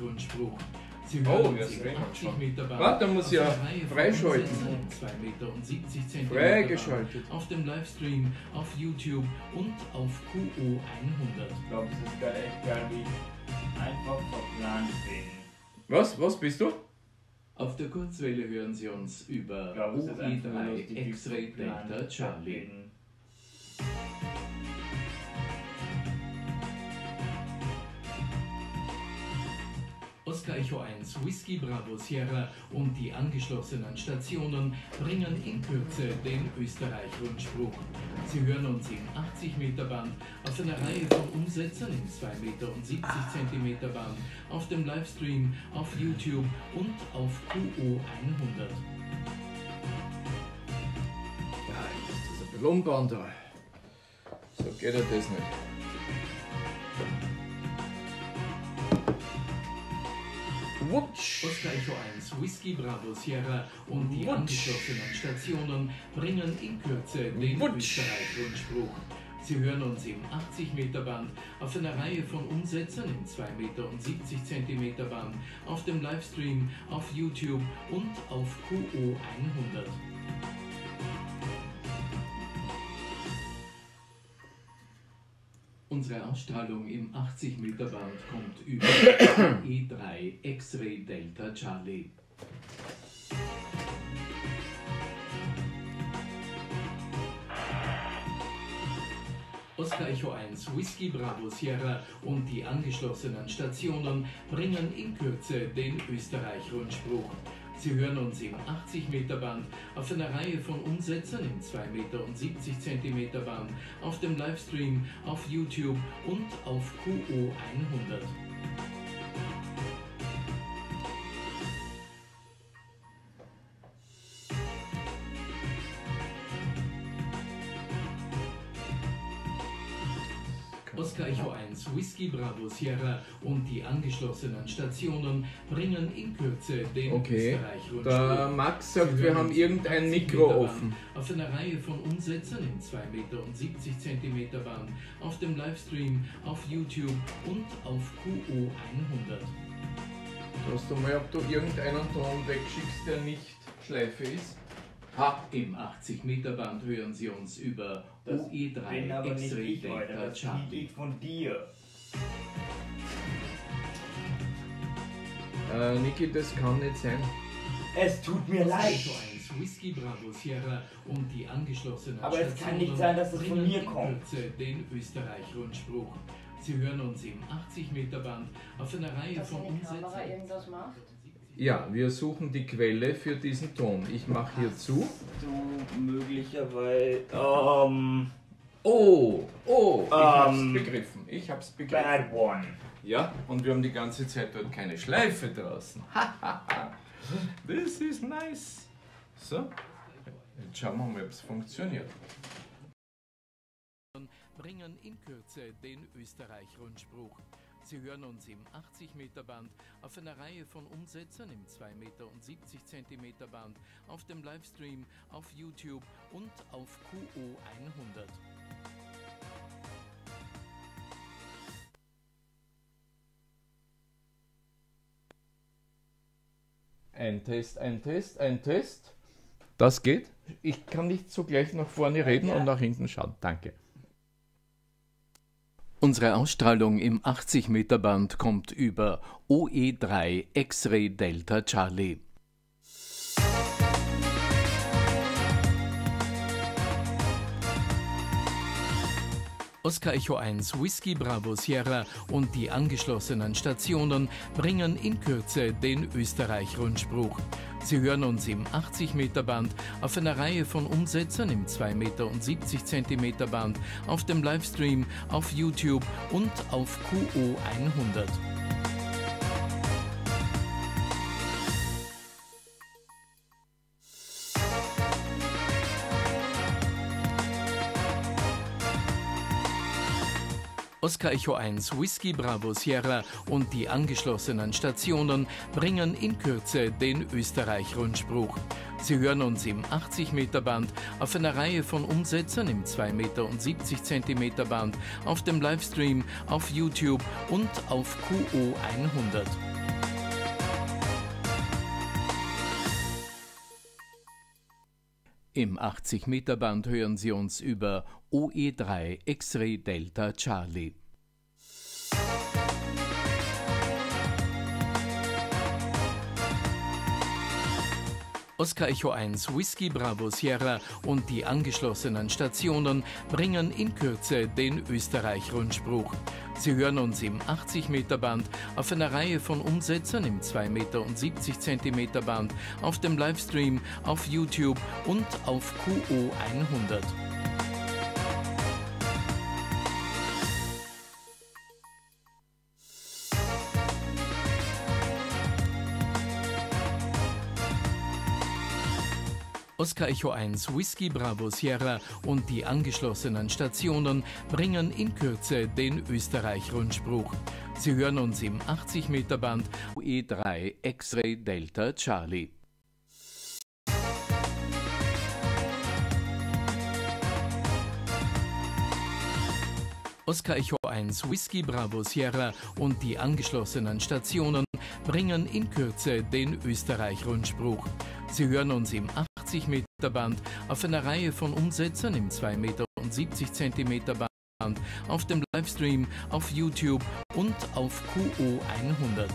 Turnspruch. Sie oh, ja, schon. Meter Warte, da muss ja freischalten. 2,70 Meter und 70 Freigeschaltet. Auf dem Livestream, auf YouTube und auf QO100. Ich glaube, das ist gar echt geil, wie ich einfach verplant bin. Was? Was bist du? Auf der Kurzwelle hören Sie uns über OE3 X-Ray Delta Charlie. Oscar Echo 1 Whisky Bravo Sierra und die angeschlossenen Stationen bringen in Kürze den Österreich-Rundspruch. Sie hören uns im 80-Meter-Band aus einer Reihe von Umsetzern im 2 Meter und 70 Zentimeter Band auf dem Livestream, auf YouTube und auf QO100. Ja, ist das ein Ballonband da. So geht das nicht. Wutsch. Oscar Echo 1, Whisky Bravo Sierra und die angeschlossenen Stationen bringen in Kürze den österreich wunschbruch Sie hören uns im 80-Meter-Band, auf einer Reihe von Umsätzen im 2 Meter und 70 Zentimeter Band, auf dem Livestream, auf YouTube und auf QO100. Unsere Ausstrahlung im 80 Meter Band kommt über E3 X-Ray Delta Charlie. Oscar Echo 1, Whisky Bravo Sierra und die angeschlossenen Stationen bringen in Kürze den Österreich-Rundspruch. Sie hören uns im 80-Meter-Band auf einer Reihe von Umsetzern im 2 Meter und 70 Zentimeter Band, auf dem Livestream, auf YouTube und auf QO100. die Bravo-Sierra und die angeschlossenen Stationen bringen in Kürze den okay. Österreich-Rundspruch. Der Max sagt, wir haben irgendein Mikro offen. auf einer Reihe von Umsätzen in 2 Meter und 70 Zentimeter Bahn, auf dem Livestream, auf YouTube und auf QO100. Schaust du mal, ob du irgendeinen Ton wegschickst, der nicht Schleife ist. Ha. Im 80-Meter-Band hören Sie uns über das oh, E3 X-Ray Delta Charlie. von dir. Äh, Niki, das kann nicht sein. Es tut mir leid. Whisky Bravo Sierra und die angeschlossene Aber es kann nicht sein, dass es von mir kommt. Den Österreich-Rundspruch. Sie hören uns im 80-Meter-Band auf einer Reihe dass von Umsätzen. Ja, wir suchen die Quelle für diesen Ton. Ich mache hier zu. Du möglicherweise. Ähm. Oh, oh, ich hab's ähm, begriffen. Ich hab's begriffen. Bad one. Ja, und wir haben die ganze Zeit dort keine Schleife draußen. This is nice. So, jetzt schauen wir mal, ob es funktioniert. bringen in Kürze den Österreich-Rundspruch. Sie hören uns im 80-Meter-Band, auf einer Reihe von Umsetzern im 2 Meter und 70 Zentimeter Band, auf dem Livestream, auf YouTube und auf QO100. Ein Test, ein Test, ein Test. Das geht. Ich kann nicht zugleich nach vorne reden ja. und nach hinten schauen. Danke. Unsere Ausstrahlung im 80-Meter-Band kommt über OE3 X-Ray Delta Charlie. Oscar Echo 1 Whisky Bravo Sierra und die angeschlossenen Stationen bringen in Kürze den Österreich-Rundspruch. Sie hören uns im 80-Meter-Band, auf einer Reihe von Umsätzen im 2 Meter und 70 Zentimeter Band, auf dem Livestream, auf YouTube und auf QO 100. Oscar Echo 1 Whisky Bravo Sierra und die angeschlossenen Stationen bringen in Kürze den Österreich-Rundspruch. Sie hören uns im 80-Meter-Band auf einer Reihe von Umsätzen im 2 Meter und 70 Zentimeter Band, auf dem Livestream, auf YouTube und auf QO100. Im 80-Meter-Band hören Sie uns über OE3 X-Ray Delta Charlie. Oscar Echo 1, Whisky Bravo Sierra und die angeschlossenen Stationen bringen in Kürze den Österreich-Rundspruch. Sie hören uns im 80-Meter-Band auf einer Reihe von Umsetzern im 2 Meter und 70 Zentimeter Band, auf dem Livestream, auf YouTube und auf QO 100. Oscar Echo 1, Whisky Bravo Sierra und die angeschlossenen Stationen bringen in Kürze den Österreich-Rundspruch. Sie hören uns im 80-Meter-Band UE3 X-Ray Delta Charlie. Oscar Echo 1, Whisky Bravo Sierra und die angeschlossenen Stationen bringen in Kürze den Österreich-Rundspruch. Sie hören uns im 8. 60 Meter Band auf einer Reihe von Umsetzern im 2 Meter und 70 Zentimeter Band, auf dem Livestream, auf YouTube und auf QO100.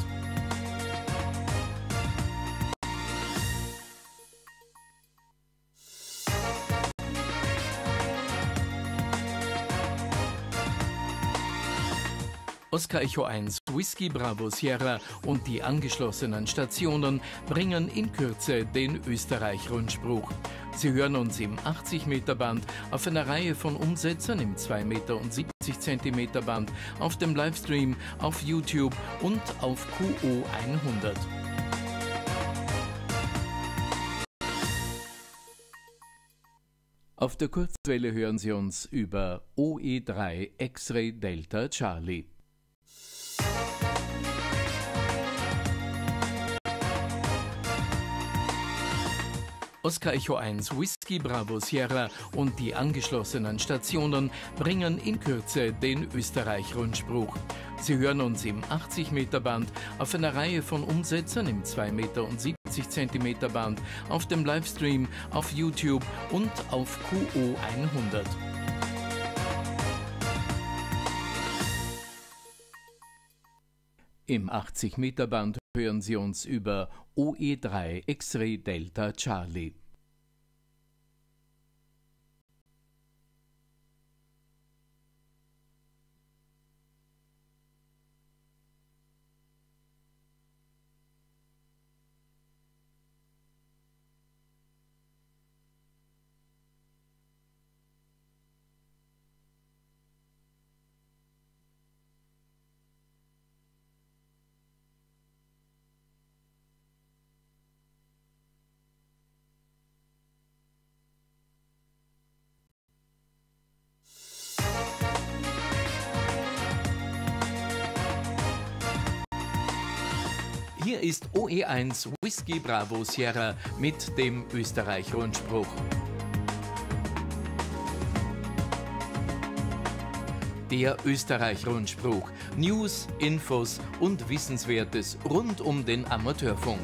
Oscar Echo 1, Whiskey Bravo Sierra und die angeschlossenen Stationen bringen in Kürze den Österreich-Rundspruch. Sie hören uns im 80-Meter-Band auf einer Reihe von Umsetzern im 2 Meter und 70 Zentimeter Band, auf dem Livestream, auf YouTube und auf QO100. Auf der Kurzwelle hören Sie uns über OE3 X-Ray Delta Charlie. Oscar Echo 1, Whisky Bravo Sierra und die angeschlossenen Stationen bringen in Kürze den Österreich-Rundspruch. Sie hören uns im 80-Meter-Band auf einer Reihe von Umsetzern im 2 Meter und 70 Zentimeter Band, auf dem Livestream, auf YouTube und auf QO 100. Im 80-Meter-Band hören Sie uns über OE3 X-Ray Delta Charlie. ist OE1 Whisky Bravo Sierra mit dem Österreich-Rundspruch. Der Österreich-Rundspruch. News, Infos und Wissenswertes rund um den Amateurfunk.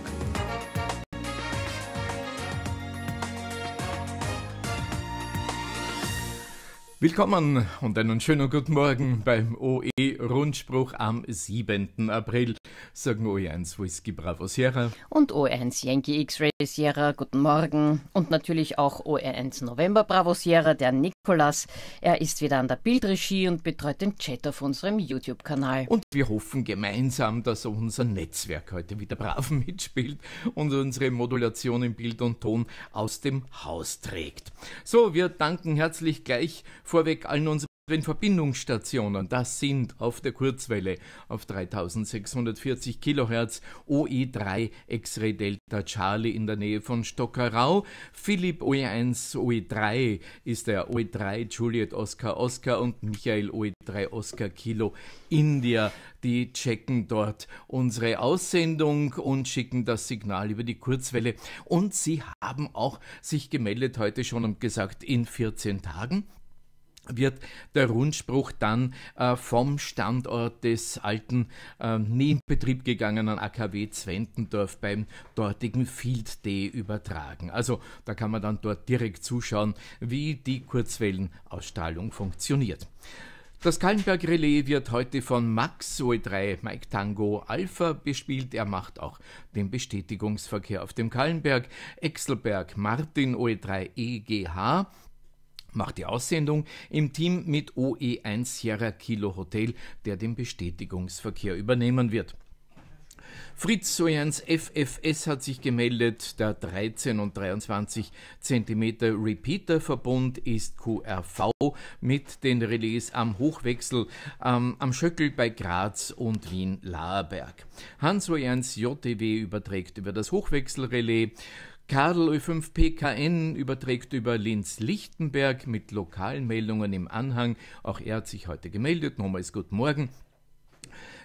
Willkommen und einen schönen guten Morgen beim OE-Rundspruch am 7. April. Sagen OE1 Whisky Bravo Sierra. Und OE1 Yankee X-Ray Sierra, guten Morgen. Und natürlich auch OE1 November Bravo Sierra, der Nick Nikolas. Er ist wieder an der Bildregie und betreut den Chat auf unserem YouTube-Kanal. Und wir hoffen gemeinsam, dass unser Netzwerk heute wieder brav mitspielt und unsere Modulation in Bild und Ton aus dem Haus trägt. So, wir danken herzlich gleich vorweg allen unseren den Verbindungsstationen, das sind auf der Kurzwelle auf 3640 Kilohertz OE3 X-Ray Delta Charlie in der Nähe von Stockerau. Philipp OE1 OE3 ist der OE3 Juliet Oscar Oscar und Michael OE3 Oscar Kilo India. Die checken dort unsere Aussendung und schicken das Signal über die Kurzwelle. Und sie haben auch sich gemeldet heute schon und gesagt, in 14 Tagen wird der Rundspruch dann äh, vom Standort des alten, äh, nie in Betrieb gegangenen AKW Zwentendorf beim dortigen Field Day übertragen. Also da kann man dann dort direkt zuschauen, wie die Kurzwellenausstrahlung funktioniert. Das Kallenberg Relais wird heute von Max OE3 Mike Tango Alpha bespielt. Er macht auch den Bestätigungsverkehr auf dem Kallenberg. Exelberg Martin OE3 EGH macht die Aussendung im Team mit OE1 Sierra Kilo Hotel, der den Bestätigungsverkehr übernehmen wird. Fritz Sojans FFS hat sich gemeldet. Der 13 und 23 cm Repeater-Verbund ist QRV mit den Relais am Hochwechsel ähm, am Schöckel bei Graz und Wien-Laherberg. Hans Sojans JTW überträgt über das Hochwechselrelais. Karl Ö5 PKN überträgt über Linz-Lichtenberg mit lokalen Meldungen im Anhang. Auch er hat sich heute gemeldet. Nochmals guten Morgen.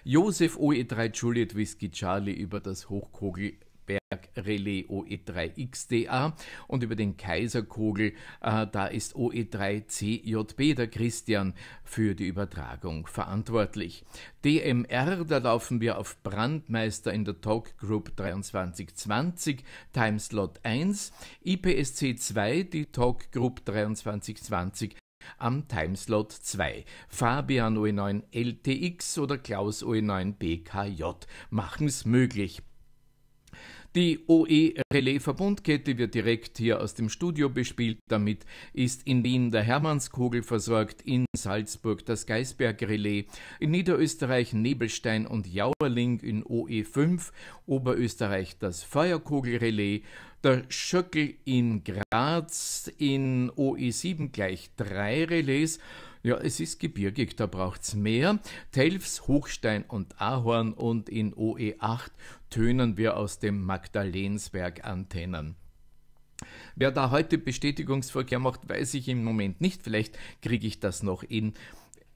Josef OE3 Juliet Whisky Charlie über das Hochkogel Berg Relais OE3XDA und über den Kaiserkogel, äh, da ist OE3CJB, der Christian, für die Übertragung verantwortlich. DMR, da laufen wir auf Brandmeister in der Talk Group 2320, Timeslot 1, IPSC 2, die Talk Group 2320 am Timeslot 2. Fabian OE9 LTX oder Klaus OE9 BKJ machen es möglich. Die OE-Relais-Verbundkette wird direkt hier aus dem Studio bespielt. Damit ist in Wien der Hermannskogel versorgt, in Salzburg das Geisberg-Relais, in Niederösterreich Nebelstein und Jauerling in OE5, Oberösterreich das Feuerkogel-Relais, der Schöckel in Graz in OE7 gleich drei Relais, ja, es ist gebirgig, da braucht es mehr. Telfs, Hochstein und Ahorn und in OE8 tönen wir aus dem Magdalensberg Antennen. Wer da heute Bestätigungsverkehr macht, weiß ich im Moment nicht. Vielleicht kriege ich das noch in,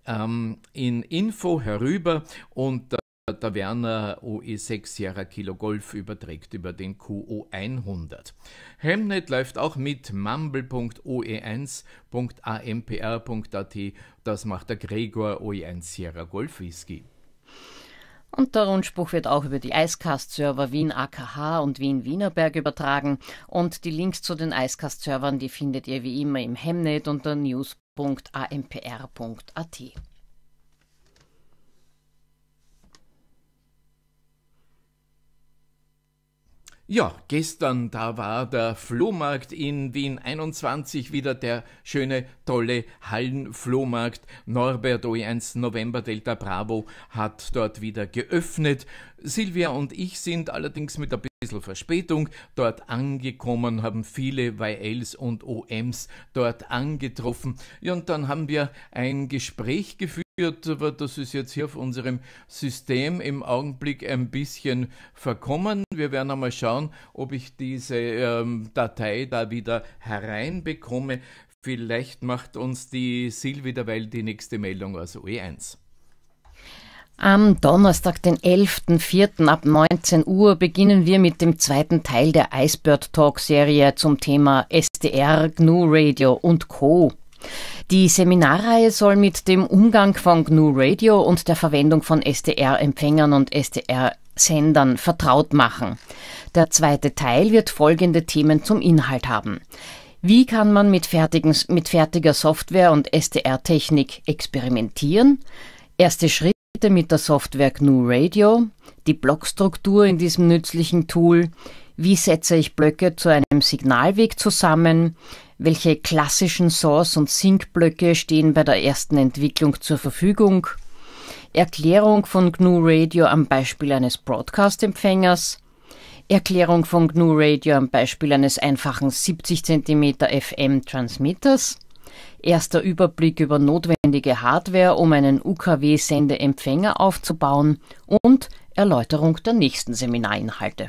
ähm, in Info herüber und äh, Taverna OE6 Sierra Kilo Golf überträgt über den QO100. Hemnet läuft auch mit mumble.oe1.ampr.at. E das macht der Gregor OE1 Sierra Golf Whisky. Und der Rundspruch wird auch über die Icecast-Server Wien AKH und Wien Wienerberg übertragen. Und die Links zu den Icecast-Servern, die findet ihr wie immer im Hemnet unter news.ampr.at. Ja, gestern, da war der Flohmarkt in Wien 21 wieder der schöne, tolle Hallenflohmarkt. Norbert O1 e November Delta Bravo hat dort wieder geöffnet. Silvia und ich sind allerdings mit ein bisschen Verspätung dort angekommen, haben viele YLs und OMs dort angetroffen. Ja, und dann haben wir ein Gespräch geführt wird, aber äh, das ist jetzt hier auf unserem System im Augenblick ein bisschen verkommen. Wir werden einmal schauen, ob ich diese ähm, Datei da wieder hereinbekomme. Vielleicht macht uns die Silvi derweil die nächste Meldung aus also e OE1. Am Donnerstag, den 11.04. ab 19 Uhr beginnen wir mit dem zweiten Teil der Icebird Talk Serie zum Thema SDR, GNU Radio und Co. Die Seminarreihe soll mit dem Umgang von GNU Radio und der Verwendung von SDR-Empfängern und SDR-Sendern vertraut machen. Der zweite Teil wird folgende Themen zum Inhalt haben. Wie kann man mit, fertigen, mit fertiger Software und SDR-Technik experimentieren? Erste Schritte mit der Software GNU Radio, die Blockstruktur in diesem nützlichen Tool, wie setze ich Blöcke zu einem Signalweg zusammen, welche klassischen Source- und Sync-Blöcke stehen bei der ersten Entwicklung zur Verfügung? Erklärung von GNU Radio am Beispiel eines Broadcast-Empfängers. Erklärung von GNU Radio am Beispiel eines einfachen 70 cm FM-Transmitters. Erster Überblick über notwendige Hardware, um einen UKW-Sendeempfänger aufzubauen und Erläuterung der nächsten Seminarinhalte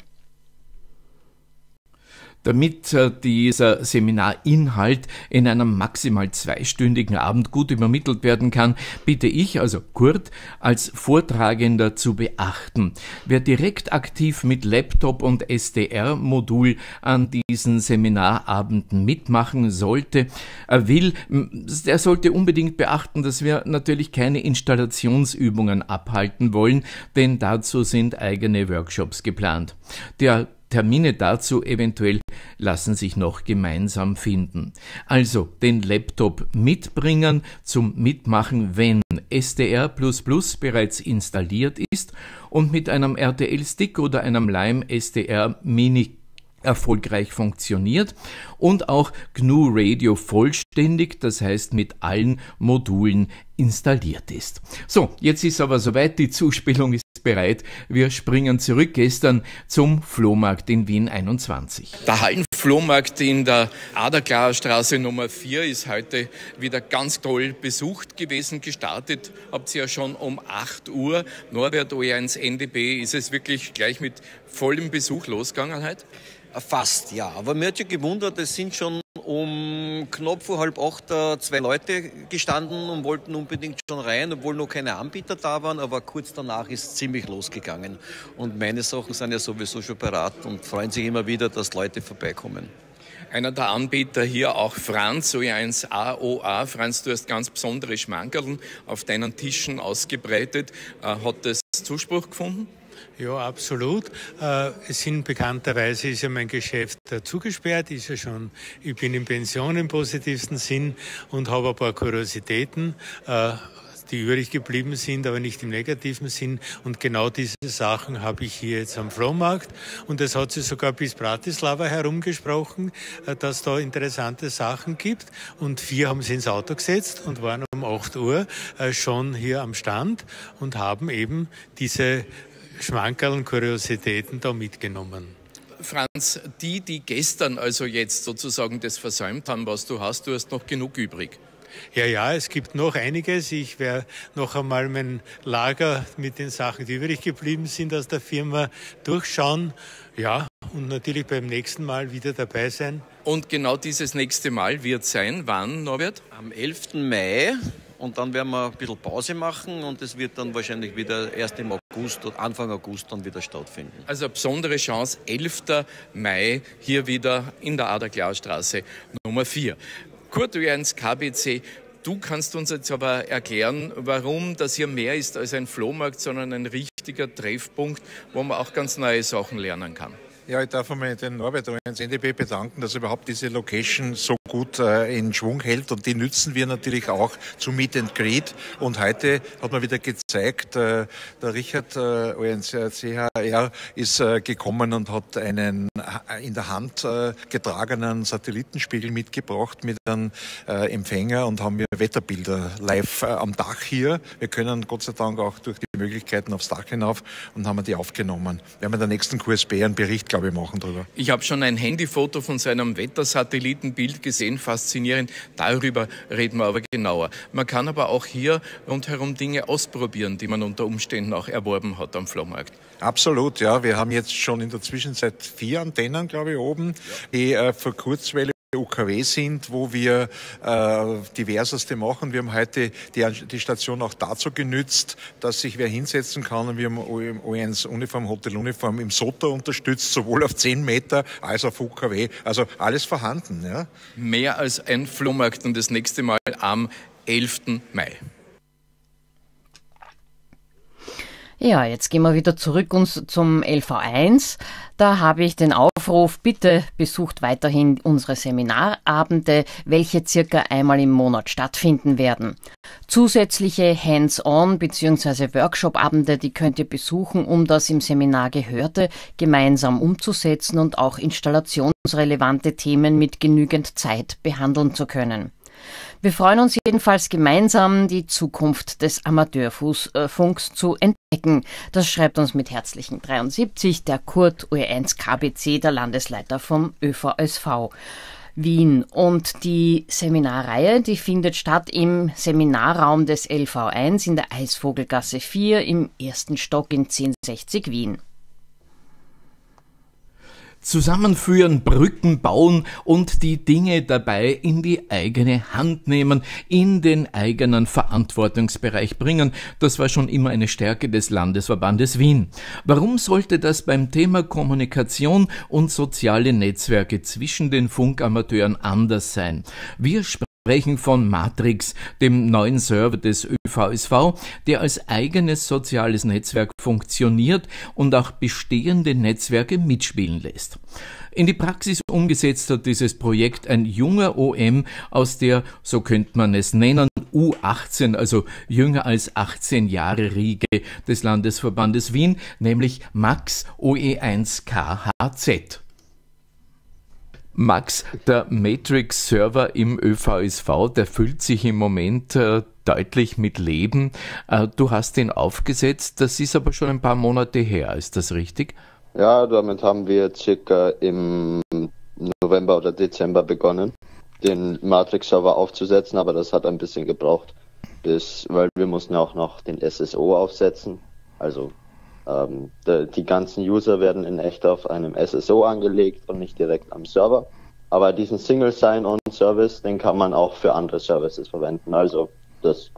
damit äh, dieser Seminarinhalt in einem maximal zweistündigen Abend gut übermittelt werden kann, bitte ich, also Kurt, als Vortragender zu beachten. Wer direkt aktiv mit Laptop und SDR-Modul an diesen Seminarabenden mitmachen sollte, äh, will, der sollte unbedingt beachten, dass wir natürlich keine Installationsübungen abhalten wollen, denn dazu sind eigene Workshops geplant. Der Termine dazu eventuell lassen sich noch gemeinsam finden. Also den Laptop mitbringen zum Mitmachen, wenn SDR bereits installiert ist und mit einem RTL-Stick oder einem Lime SDR Mini erfolgreich funktioniert und auch GNU Radio vollständig, das heißt mit allen Modulen installiert ist. So, jetzt ist aber soweit, die Zuspielung ist bereit. Wir springen zurück gestern zum Flohmarkt in Wien 21. Der Hallenflohmarkt in der Aderklarer Nummer 4 ist heute wieder ganz toll besucht gewesen. Gestartet habt ihr ja schon um 8 Uhr. Norbert OE1 NDB, ist es wirklich gleich mit vollem Besuch losgegangen heute? Fast, ja. Aber mir hat ja gewundert, es sind schon um knapp vor halb acht äh, zwei Leute gestanden und wollten unbedingt schon rein, obwohl noch keine Anbieter da waren, aber kurz danach ist ziemlich losgegangen. Und meine Sachen sind ja sowieso schon parat und freuen sich immer wieder, dass Leute vorbeikommen. Einer der Anbieter hier auch Franz, OE1 AOA. Franz, du hast ganz besondere Schmankerl auf deinen Tischen ausgebreitet. Äh, hat das Zuspruch gefunden? Ja, absolut. Äh, es sind bekannterweise ist ja mein Geschäft zugesperrt, ist ja schon, ich bin in Pension im positivsten Sinn und habe ein paar Kuriositäten äh, die übrig geblieben sind, aber nicht im negativen Sinn. Und genau diese Sachen habe ich hier jetzt am Flohmarkt. Und es hat sich sogar bis Bratislava herumgesprochen, äh, dass da interessante Sachen gibt. Und vier haben sie ins Auto gesetzt und waren um 8 Uhr schon hier am Stand und haben eben diese Schmankerl und Kuriositäten da mitgenommen? Franz, die, die gestern also jetzt sozusagen das versäumt haben, was du hast, du hast noch genug übrig. Ja, ja, es gibt noch einiges. Ich werde noch einmal mein Lager mit den Sachen, die übrig geblieben sind aus der Firma, durchschauen. Ja, und natürlich beim nächsten Mal wieder dabei sein. Und genau dieses nächste Mal wird sein, wann, Norbert? Am 11. Mai und dann werden wir ein bisschen Pause machen und es wird dann wahrscheinlich wieder erst im August oder Anfang August dann wieder stattfinden. Also eine besondere Chance, 11. Mai hier wieder in der Aderklaustraße Nummer 4. Kurt Jens, KBC, Du kannst uns jetzt aber erklären, warum das hier mehr ist als ein Flohmarkt, sondern ein richtiger Treffpunkt, wo man auch ganz neue Sachen lernen kann. Ja, ich darf einmal den Norbert und den NDP bedanken, dass überhaupt diese Location so gut äh, in Schwung hält und die nützen wir natürlich auch zu Meet and Greet. Und heute hat man wieder gezeigt, äh, der Richard ONCHR äh, ist gekommen und hat einen in der Hand getragenen Satellitenspiegel mitgebracht mit einem Empfänger und haben wir Wetterbilder live am Dach hier. Wir können Gott sei Dank auch durch die Möglichkeiten aufs Dach hinauf und haben die aufgenommen. Wir werden in der nächsten QSB einen Bericht, glaube ich, machen darüber. Ich habe schon ein Handyfoto von seinem Wettersatellitenbild gesehen gesehen faszinierend. Darüber reden wir aber genauer. Man kann aber auch hier rundherum Dinge ausprobieren, die man unter Umständen auch erworben hat am Flohmarkt. Absolut, ja. Wir haben jetzt schon in der Zwischenzeit vier Antennen, glaube ich, oben, ja. die äh, für Kurzwelle UKW sind, wo wir äh, diverseste machen. Wir haben heute die, die, Station auch dazu genützt, dass sich wer hinsetzen kann. Und wir haben OENs Uniform, Hotel Uniform im SOTA unterstützt, sowohl auf 10 Meter als auf UKW. Also alles vorhanden. Ja? Mehr als ein Flohmarkt und das nächste Mal am 11. Mai. Ja, jetzt gehen wir wieder zurück uns zum LV1. Da habe ich den Aufruf, bitte besucht weiterhin unsere Seminarabende, welche circa einmal im Monat stattfinden werden. Zusätzliche Hands-on bzw. Workshop-Abende, die könnt ihr besuchen, um das im Seminar Gehörte gemeinsam umzusetzen und auch installationsrelevante Themen mit genügend Zeit behandeln zu können. Wir freuen uns jedenfalls gemeinsam, die Zukunft des Amateurfußfunks äh, zu entdecken. Das schreibt uns mit herzlichen 73 der Kurt UE1 KBC, der Landesleiter vom ÖVSV. Wien. Und die Seminarreihe, die findet statt im Seminarraum des LV1 in der Eisvogelgasse 4 im ersten Stock in 1060 Wien. Zusammenführen, Brücken bauen und die Dinge dabei in die eigene Hand nehmen, in den eigenen Verantwortungsbereich bringen. Das war schon immer eine Stärke des Landesverbandes Wien. Warum sollte das beim Thema Kommunikation und soziale Netzwerke zwischen den Funkamateuren anders sein? Wir sprechen von Matrix, dem neuen Server des ÖVSV, der als eigenes soziales Netzwerk funktioniert und auch bestehende Netzwerke mitspielen lässt. In die Praxis umgesetzt hat dieses Projekt ein junger OM aus der, so könnte man es nennen, U18, also jünger als 18 Jahre Riege des Landesverbandes Wien, nämlich Max OE1KHZ. Max, der Matrix-Server im ÖVSV, der füllt sich im Moment äh, deutlich mit Leben. Äh, du hast ihn aufgesetzt, das ist aber schon ein paar Monate her, ist das richtig? Ja, damit haben wir circa im November oder Dezember begonnen, den Matrix-Server aufzusetzen, aber das hat ein bisschen gebraucht, bis, weil wir mussten auch noch den SSO aufsetzen, also ähm, de, die ganzen User werden in echt auf einem SSO angelegt und nicht direkt am Server. Aber diesen Single Sign-On-Service, den kann man auch für andere Services verwenden. Also das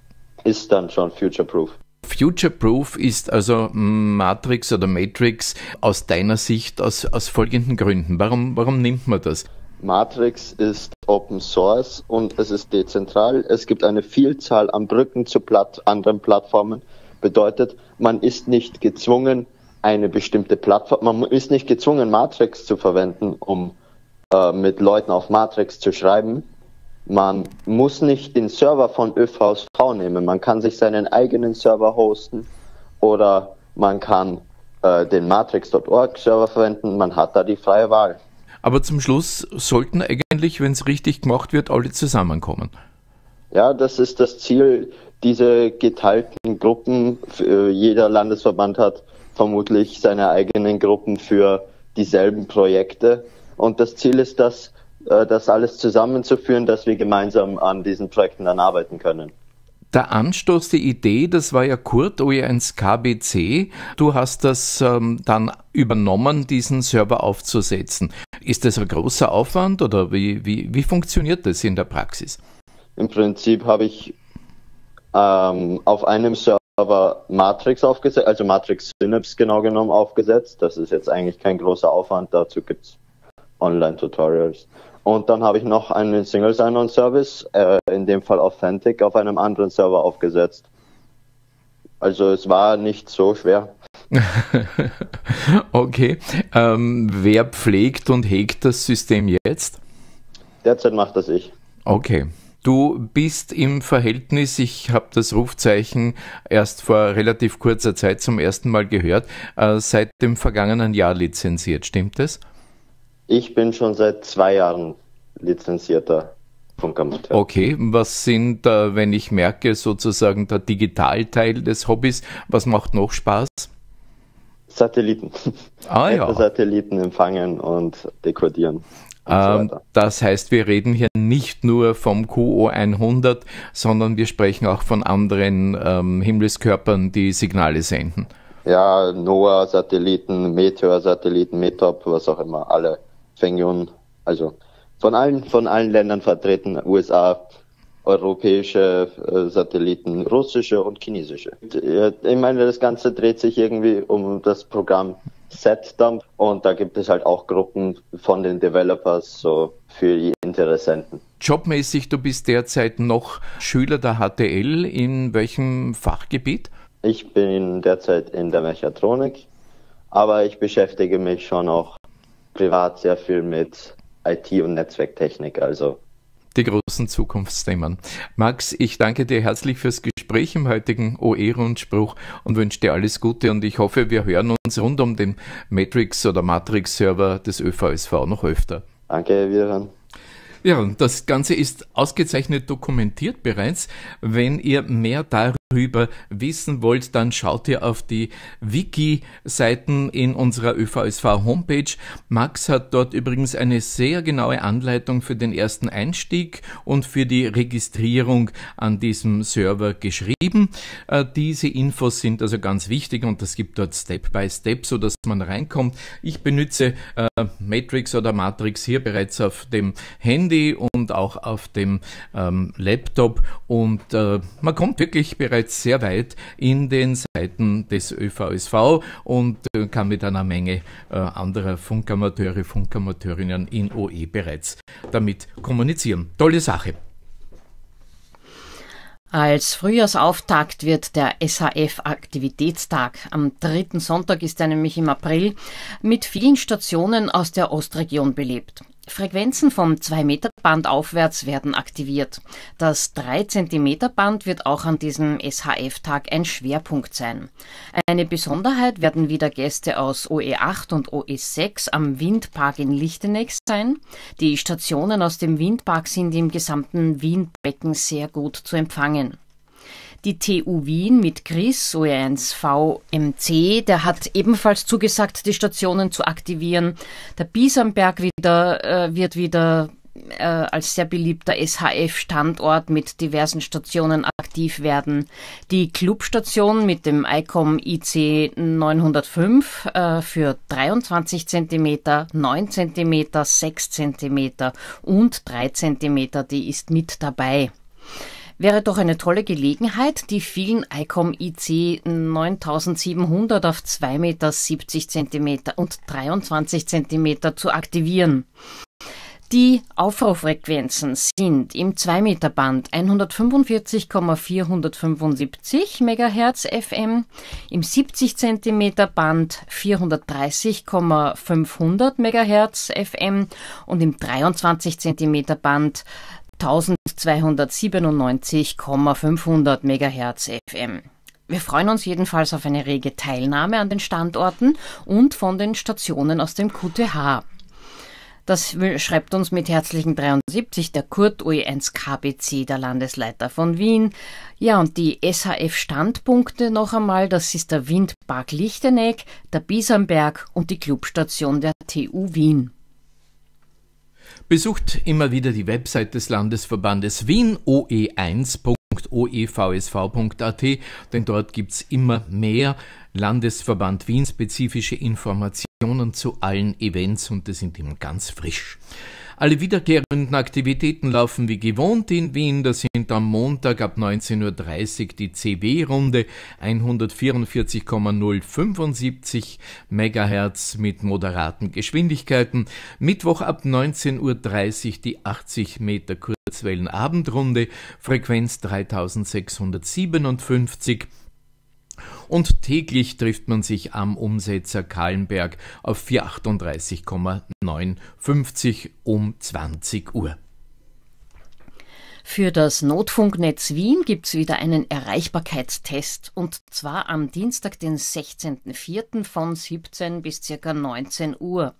ist dann schon future-proof. Future-proof ist also Matrix oder Matrix aus deiner Sicht aus, aus folgenden Gründen. Warum, warum nimmt man das? Matrix ist Open Source und es ist dezentral. Es gibt eine Vielzahl an Brücken zu Platt anderen Plattformen Bedeutet, man ist nicht gezwungen, eine bestimmte Plattform, man ist nicht gezwungen, Matrix zu verwenden, um äh, mit Leuten auf Matrix zu schreiben. Man muss nicht den Server von ÖVSV nehmen. Man kann sich seinen eigenen Server hosten oder man kann äh, den Matrix.org Server verwenden. Man hat da die freie Wahl. Aber zum Schluss sollten eigentlich, wenn es richtig gemacht wird, alle zusammenkommen. Ja, das ist das Ziel diese geteilten Gruppen, äh, jeder Landesverband hat vermutlich seine eigenen Gruppen für dieselben Projekte. Und das Ziel ist, dass äh, das alles zusammenzuführen, dass wir gemeinsam an diesen Projekten dann arbeiten können. Der Anstoß, die Idee, das war ja Kurt OENs KBC. Du hast das ähm, dann übernommen, diesen Server aufzusetzen. Ist das ein großer Aufwand oder wie, wie, wie funktioniert das in der Praxis? Im Prinzip habe ich ähm, auf einem Server Matrix aufgesetzt, also Matrix Synapse genau genommen aufgesetzt. Das ist jetzt eigentlich kein großer Aufwand, dazu gibt es Online-Tutorials. Und dann habe ich noch einen Single Sign-On-Service, äh, in dem Fall Authentic, auf einem anderen Server aufgesetzt. Also es war nicht so schwer. okay. Ähm, wer pflegt und hegt das System jetzt? Derzeit macht das ich. Okay. Du bist im Verhältnis, ich habe das Rufzeichen erst vor relativ kurzer Zeit zum ersten Mal gehört, äh, seit dem vergangenen Jahr lizenziert, stimmt das? Ich bin schon seit zwei Jahren lizenzierter Funkamateur. Okay, was sind, wenn ich merke, sozusagen der Digitalteil des Hobbys, was macht noch Spaß? Satelliten. Ah, ja. Satelliten empfangen und dekodieren. Ähm, das heißt, wir reden hier nicht nur vom QO100, sondern wir sprechen auch von anderen ähm, Himmelskörpern, die Signale senden. Ja, NOAA-Satelliten, Meteor-Satelliten, METOP, was auch immer, alle, Fengyun, also von allen, von allen Ländern vertreten, USA, europäische äh, Satelliten, russische und chinesische. Äh, ich meine, das Ganze dreht sich irgendwie um das Programm SetDump und da gibt es halt auch Gruppen von den Developers so für die Interessenten. Jobmäßig, du bist derzeit noch Schüler der HTL. In welchem Fachgebiet? Ich bin derzeit in der Mechatronik, aber ich beschäftige mich schon auch privat sehr viel mit IT und Netzwerktechnik. Also die großen Zukunftsthemen. Max, ich danke dir herzlich fürs Gespräch im heutigen OE-Rundspruch und wünsche dir alles Gute und ich hoffe, wir hören uns rund um den Matrix- oder Matrix-Server des ÖVSV noch öfter. Danke, wiederhören. Ja, und das Ganze ist ausgezeichnet dokumentiert bereits. Wenn ihr mehr darüber darüber wissen wollt, dann schaut ihr auf die Wiki-Seiten in unserer ÖVSV-Homepage. Max hat dort übrigens eine sehr genaue Anleitung für den ersten Einstieg und für die Registrierung an diesem Server geschrieben. Äh, diese Infos sind also ganz wichtig und es gibt dort Step by Step, so dass man reinkommt. Ich benütze äh, Matrix oder Matrix hier bereits auf dem Handy und auch auf dem ähm, Laptop und äh, man kommt wirklich bereits bereits sehr weit in den Seiten des ÖVSV und äh, kann mit einer Menge äh, anderer Funkamateure, Funkamateurinnen in OE bereits damit kommunizieren. Tolle Sache. Als Frühjahrsauftakt wird der SAF-Aktivitätstag. Am dritten Sonntag ist er nämlich im April mit vielen Stationen aus der Ostregion belebt. Frequenzen vom 2-Meter-Band aufwärts werden aktiviert. Das 3-Zentimeter-Band wird auch an diesem SHF-Tag ein Schwerpunkt sein. Eine Besonderheit werden wieder Gäste aus OE8 und OE6 am Windpark in Lichteneck sein. Die Stationen aus dem Windpark sind im gesamten Wienbecken sehr gut zu empfangen. Die TU Wien mit Chris, oe 1 VMC, der hat ebenfalls zugesagt, die Stationen zu aktivieren. Der Biesenberg wieder, äh, wird wieder äh, als sehr beliebter SHF-Standort mit diversen Stationen aktiv werden. Die Clubstation mit dem ICOM IC 905 äh, für 23 cm, 9 cm, 6 cm und 3 cm, die ist mit dabei wäre doch eine tolle Gelegenheit, die vielen ICOM IC 9700 auf 2,70 Meter Zentimeter und 23 Zentimeter zu aktivieren. Die Aufruffrequenzen sind im 2-Meter-Band 145,475 MHz FM, im 70 cm-Band 430,500 MHz FM und im 23 cm-Band 1297,500 MHz FM. Wir freuen uns jedenfalls auf eine rege Teilnahme an den Standorten und von den Stationen aus dem QTH. Das schreibt uns mit herzlichen 73 der Kurt UE1KBC, der Landesleiter von Wien. Ja, und die SHF-Standpunkte noch einmal, das ist der Windpark Lichteneck, der Biesenberg und die Clubstation der TU Wien. Besucht immer wieder die Website des Landesverbandes Wien oe1.oevsv.at, e denn dort gibt's immer mehr Landesverband Wien spezifische Informationen zu allen Events und das sind immer ganz frisch. Alle wiederkehrenden Aktivitäten laufen wie gewohnt in Wien. Das sind am Montag ab 19.30 Uhr die CW-Runde 144,075 Megahertz mit moderaten Geschwindigkeiten. Mittwoch ab 19.30 Uhr die 80 Meter Kurzwellenabendrunde, Frequenz 3657. Und täglich trifft man sich am Umsetzer Kahlenberg auf 438,950 um 20 Uhr. Für das Notfunknetz Wien gibt es wieder einen Erreichbarkeitstest und zwar am Dienstag, den 16.04. von 17 bis circa 19 Uhr.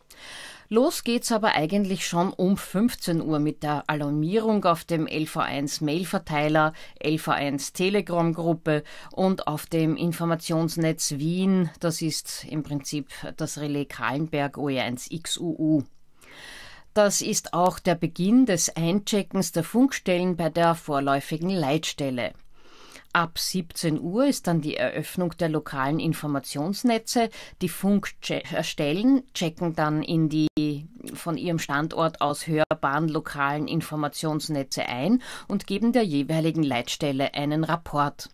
Los geht's aber eigentlich schon um 15 Uhr mit der Alarmierung auf dem LV1 Mailverteiler, LV1 Telegram Gruppe und auf dem Informationsnetz Wien. Das ist im Prinzip das Relais Kahlenberg OE1 XUU. Das ist auch der Beginn des Eincheckens der Funkstellen bei der vorläufigen Leitstelle. Ab 17 Uhr ist dann die Eröffnung der lokalen Informationsnetze. Die Funkstellen checken dann in die von ihrem Standort aus hörbaren lokalen Informationsnetze ein und geben der jeweiligen Leitstelle einen Rapport.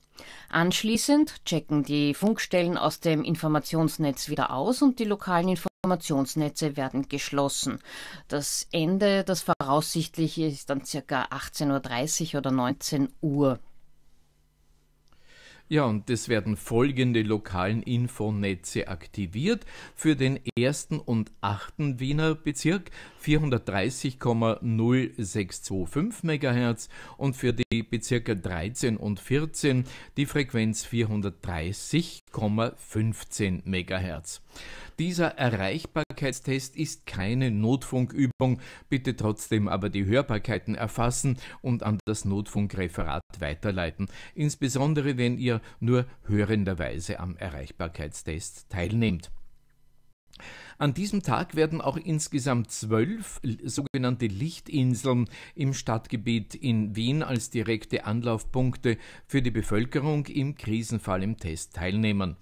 Anschließend checken die Funkstellen aus dem Informationsnetz wieder aus und die lokalen Informationsnetze werden geschlossen. Das Ende, das voraussichtlich ist dann circa 18.30 Uhr oder 19 Uhr. Ja, und es werden folgende lokalen Infonetze aktiviert. Für den ersten und achten Wiener Bezirk 430,0625 MHz und für die Bezirke 13 und 14 die Frequenz 430,15 MHz. Dieser Erreichbarkeitstest ist keine Notfunkübung. Bitte trotzdem aber die Hörbarkeiten erfassen und an das Notfunkreferat weiterleiten, insbesondere wenn ihr nur hörenderweise am Erreichbarkeitstest teilnehmt. An diesem Tag werden auch insgesamt zwölf sogenannte Lichtinseln im Stadtgebiet in Wien als direkte Anlaufpunkte für die Bevölkerung im Krisenfall im Test teilnehmen.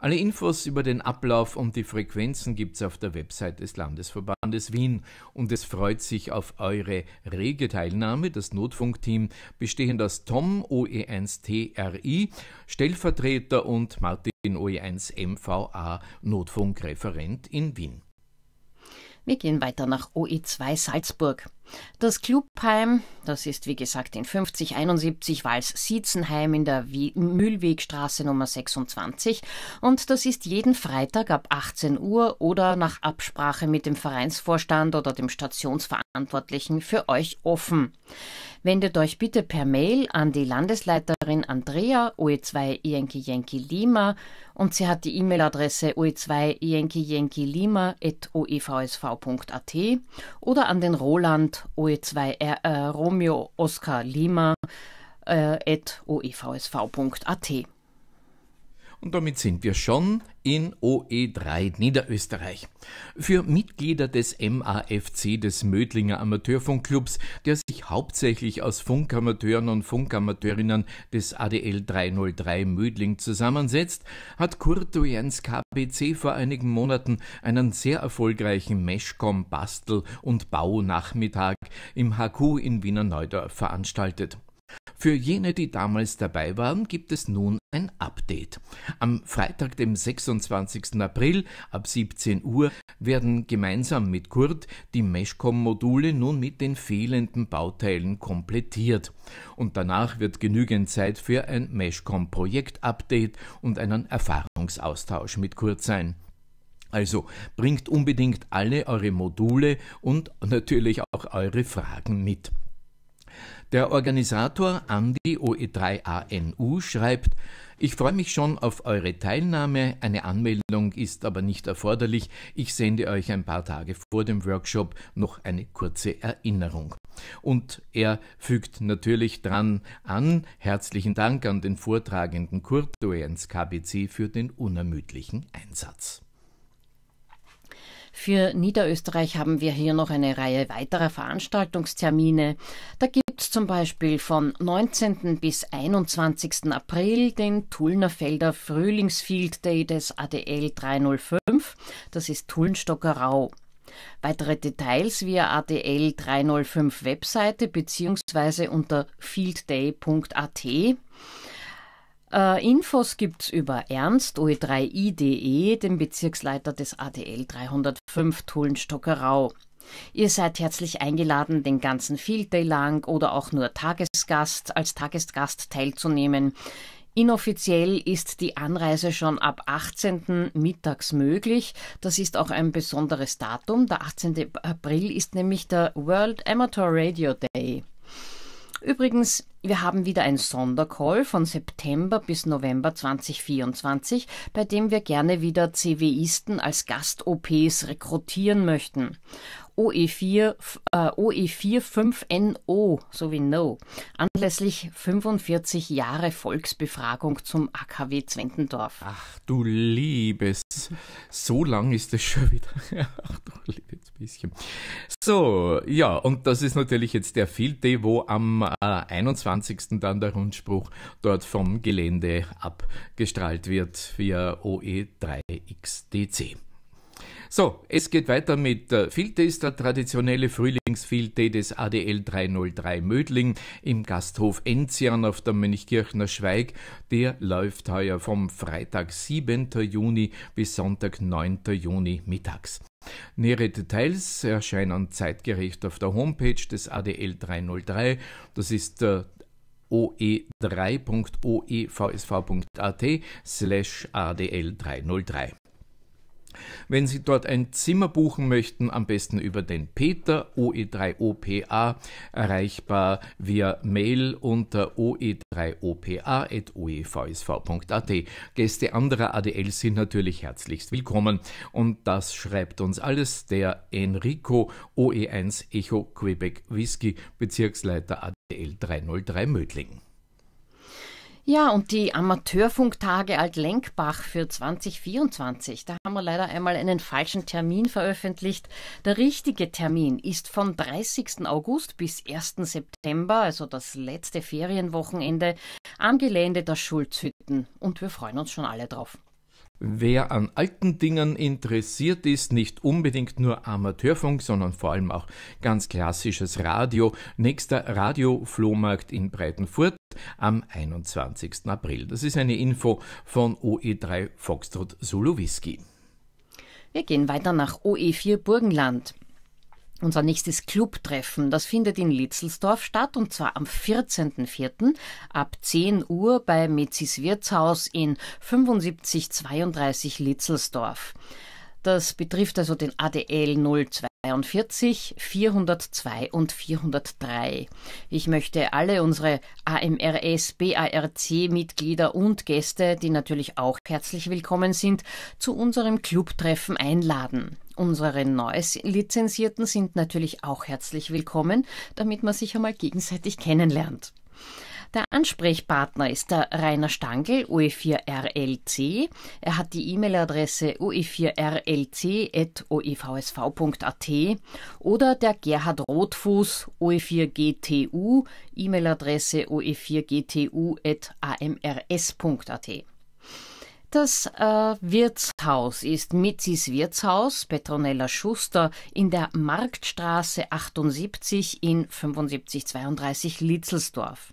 Alle Infos über den Ablauf und die Frequenzen gibt es auf der Website des Landesverbandes Wien und es freut sich auf eure rege Teilnahme. Das Notfunkteam, bestehend aus Tom OE1TRI, Stellvertreter und Martin OE1MVA, Notfunkreferent in Wien. Wir gehen weiter nach OE2 Salzburg. Das Clubheim, das ist wie gesagt in 5071 Wals Siezenheim in der Mühlwegstraße Nummer 26 und das ist jeden Freitag ab 18 Uhr oder nach Absprache mit dem Vereinsvorstand oder dem Stationsverantwortlichen für euch offen. Wendet euch bitte per Mail an die Landesleiterin Andrea OE2 Yankee Yankee Lima und sie hat die E-Mail-Adresse oe2 yankee yankee lima.oevsv.at oder an den Roland oe 2 äh, Romeo Oscar Lima äh, at oevsv.at. Und damit sind wir schon in OE3 Niederösterreich. Für Mitglieder des MAFC des Mödlinger Amateurfunkclubs, der sich hauptsächlich aus Funkamateuren und Funkamateurinnen des ADL 303 Mödling zusammensetzt, hat Kurt Kurtuens KBC vor einigen Monaten einen sehr erfolgreichen Meshcom Bastel- und Bau-Nachmittag im HQ in Wiener Neudorf veranstaltet. Für jene, die damals dabei waren, gibt es nun ein Update. Am Freitag, dem 26. April ab 17 Uhr werden gemeinsam mit Kurt die Meshcom-Module nun mit den fehlenden Bauteilen komplettiert. Und danach wird genügend Zeit für ein Meshcom-Projekt-Update und einen Erfahrungsaustausch mit Kurt sein. Also bringt unbedingt alle eure Module und natürlich auch eure Fragen mit. Der Organisator Andi OE3ANU schreibt, ich freue mich schon auf eure Teilnahme. Eine Anmeldung ist aber nicht erforderlich. Ich sende euch ein paar Tage vor dem Workshop noch eine kurze Erinnerung. Und er fügt natürlich dran an, herzlichen Dank an den Vortragenden Kurt Doens KBC für den unermüdlichen Einsatz. Für Niederösterreich haben wir hier noch eine Reihe weiterer Veranstaltungstermine. Da gibt es zum Beispiel von 19. bis 21. April den Tulnerfelder Frühlingsfield Day des ADL 305. Das ist Tulnstockerau. Weitere Details via ADL 305 Webseite bzw. unter fieldday.at. Äh, Infos gibt's über Ernst OE3i.de, dem Bezirksleiter des ADL 305 tulln Ihr seid herzlich eingeladen, den ganzen Field Day lang oder auch nur Tagesgast als Tagesgast teilzunehmen. Inoffiziell ist die Anreise schon ab 18. mittags möglich. Das ist auch ein besonderes Datum. Der 18. April ist nämlich der World Amateur Radio Day. Übrigens, wir haben wieder ein Sondercall von September bis November 2024, bei dem wir gerne wieder CWisten als Gast-OPs rekrutieren möchten. OE4, äh, OE45NO e so wie NO anlässlich 45 Jahre Volksbefragung zum AKW Zwentendorf. Ach du liebes, so lang ist es schon wieder. Ach du liebes bisschen. So, ja, und das ist natürlich jetzt der Field Day, wo am äh, 21. dann der Rundspruch dort vom Gelände abgestrahlt wird via OE3XDC. So, es geht weiter mit äh, Filtees, der traditionelle Frühlingsfiltee des ADL 303 Mödling im Gasthof Enzian auf der Mönchkirchner Schweig. Der läuft heuer vom Freitag 7. Juni bis Sonntag 9. Juni mittags. Nähere Details erscheinen zeitgerecht auf der Homepage des ADL 303. Das ist äh, oe3.oevsv.at slash adl303. Wenn Sie dort ein Zimmer buchen möchten, am besten über den Peter OE3OPA, erreichbar via Mail unter oe3opa.oevsv.at. E Gäste anderer ADL sind natürlich herzlichst willkommen. Und das schreibt uns alles der Enrico OE1 Echo Quebec Whisky, Bezirksleiter ADL 303 Mödling. Ja, und die Amateurfunktage Alt Lenkbach für 2024. Da haben wir leider einmal einen falschen Termin veröffentlicht. Der richtige Termin ist von 30. August bis 1. September, also das letzte Ferienwochenende, am Gelände der Schulzhütten. Und wir freuen uns schon alle drauf. Wer an alten Dingen interessiert ist, nicht unbedingt nur Amateurfunk, sondern vor allem auch ganz klassisches Radio. Nächster Radioflohmarkt in Breitenfurt am 21. April. Das ist eine Info von OE3 Foxtrot Solowiski. Wir gehen weiter nach OE4 Burgenland. Unser nächstes Clubtreffen, das findet in Litzelsdorf statt und zwar am 14.04. ab 10 Uhr bei Metzis Wirtshaus in 7532 Litzelsdorf. Das betrifft also den ADL 442, 402 und 403. Ich möchte alle unsere AMRS, BARC-Mitglieder und Gäste, die natürlich auch herzlich willkommen sind, zu unserem Clubtreffen einladen. Unsere Neues-Lizenzierten sind natürlich auch herzlich willkommen, damit man sich einmal gegenseitig kennenlernt. Der Ansprechpartner ist der Rainer Stangl, OE4RLC. Er hat die E-Mail-Adresse oe4rlc.oevsv.at e oder der Gerhard Rotfuß, OE4GTU, E-Mail-Adresse oe4gtu.amrs.at. Das äh, Wirtshaus ist Mitzis Wirtshaus, Petronella Schuster, in der Marktstraße 78 in 7532 Litzelsdorf.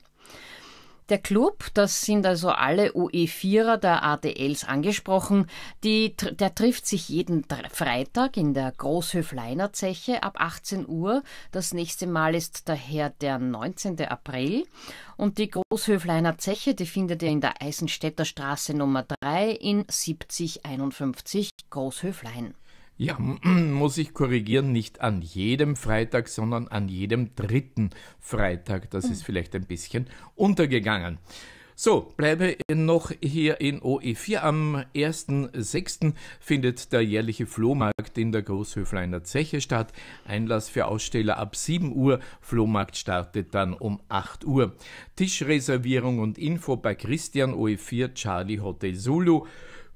Der Club, das sind also alle ue vierer der ADLs angesprochen, die, der trifft sich jeden Freitag in der Großhöfleiner Zeche ab 18 Uhr. Das nächste Mal ist daher der 19. April. Und die Großhöfleiner Zeche, die findet ihr in der Eisenstädter Straße Nummer 3 in 7051 Großhöflein. Ja, muss ich korrigieren, nicht an jedem Freitag, sondern an jedem dritten Freitag. Das ist vielleicht ein bisschen untergegangen. So, bleibe noch hier in OE4. Am 1.6. findet der jährliche Flohmarkt in der Großhöfleiner Zeche statt. Einlass für Aussteller ab 7 Uhr. Flohmarkt startet dann um 8 Uhr. Tischreservierung und Info bei Christian OE4 Charlie Hotel Zulu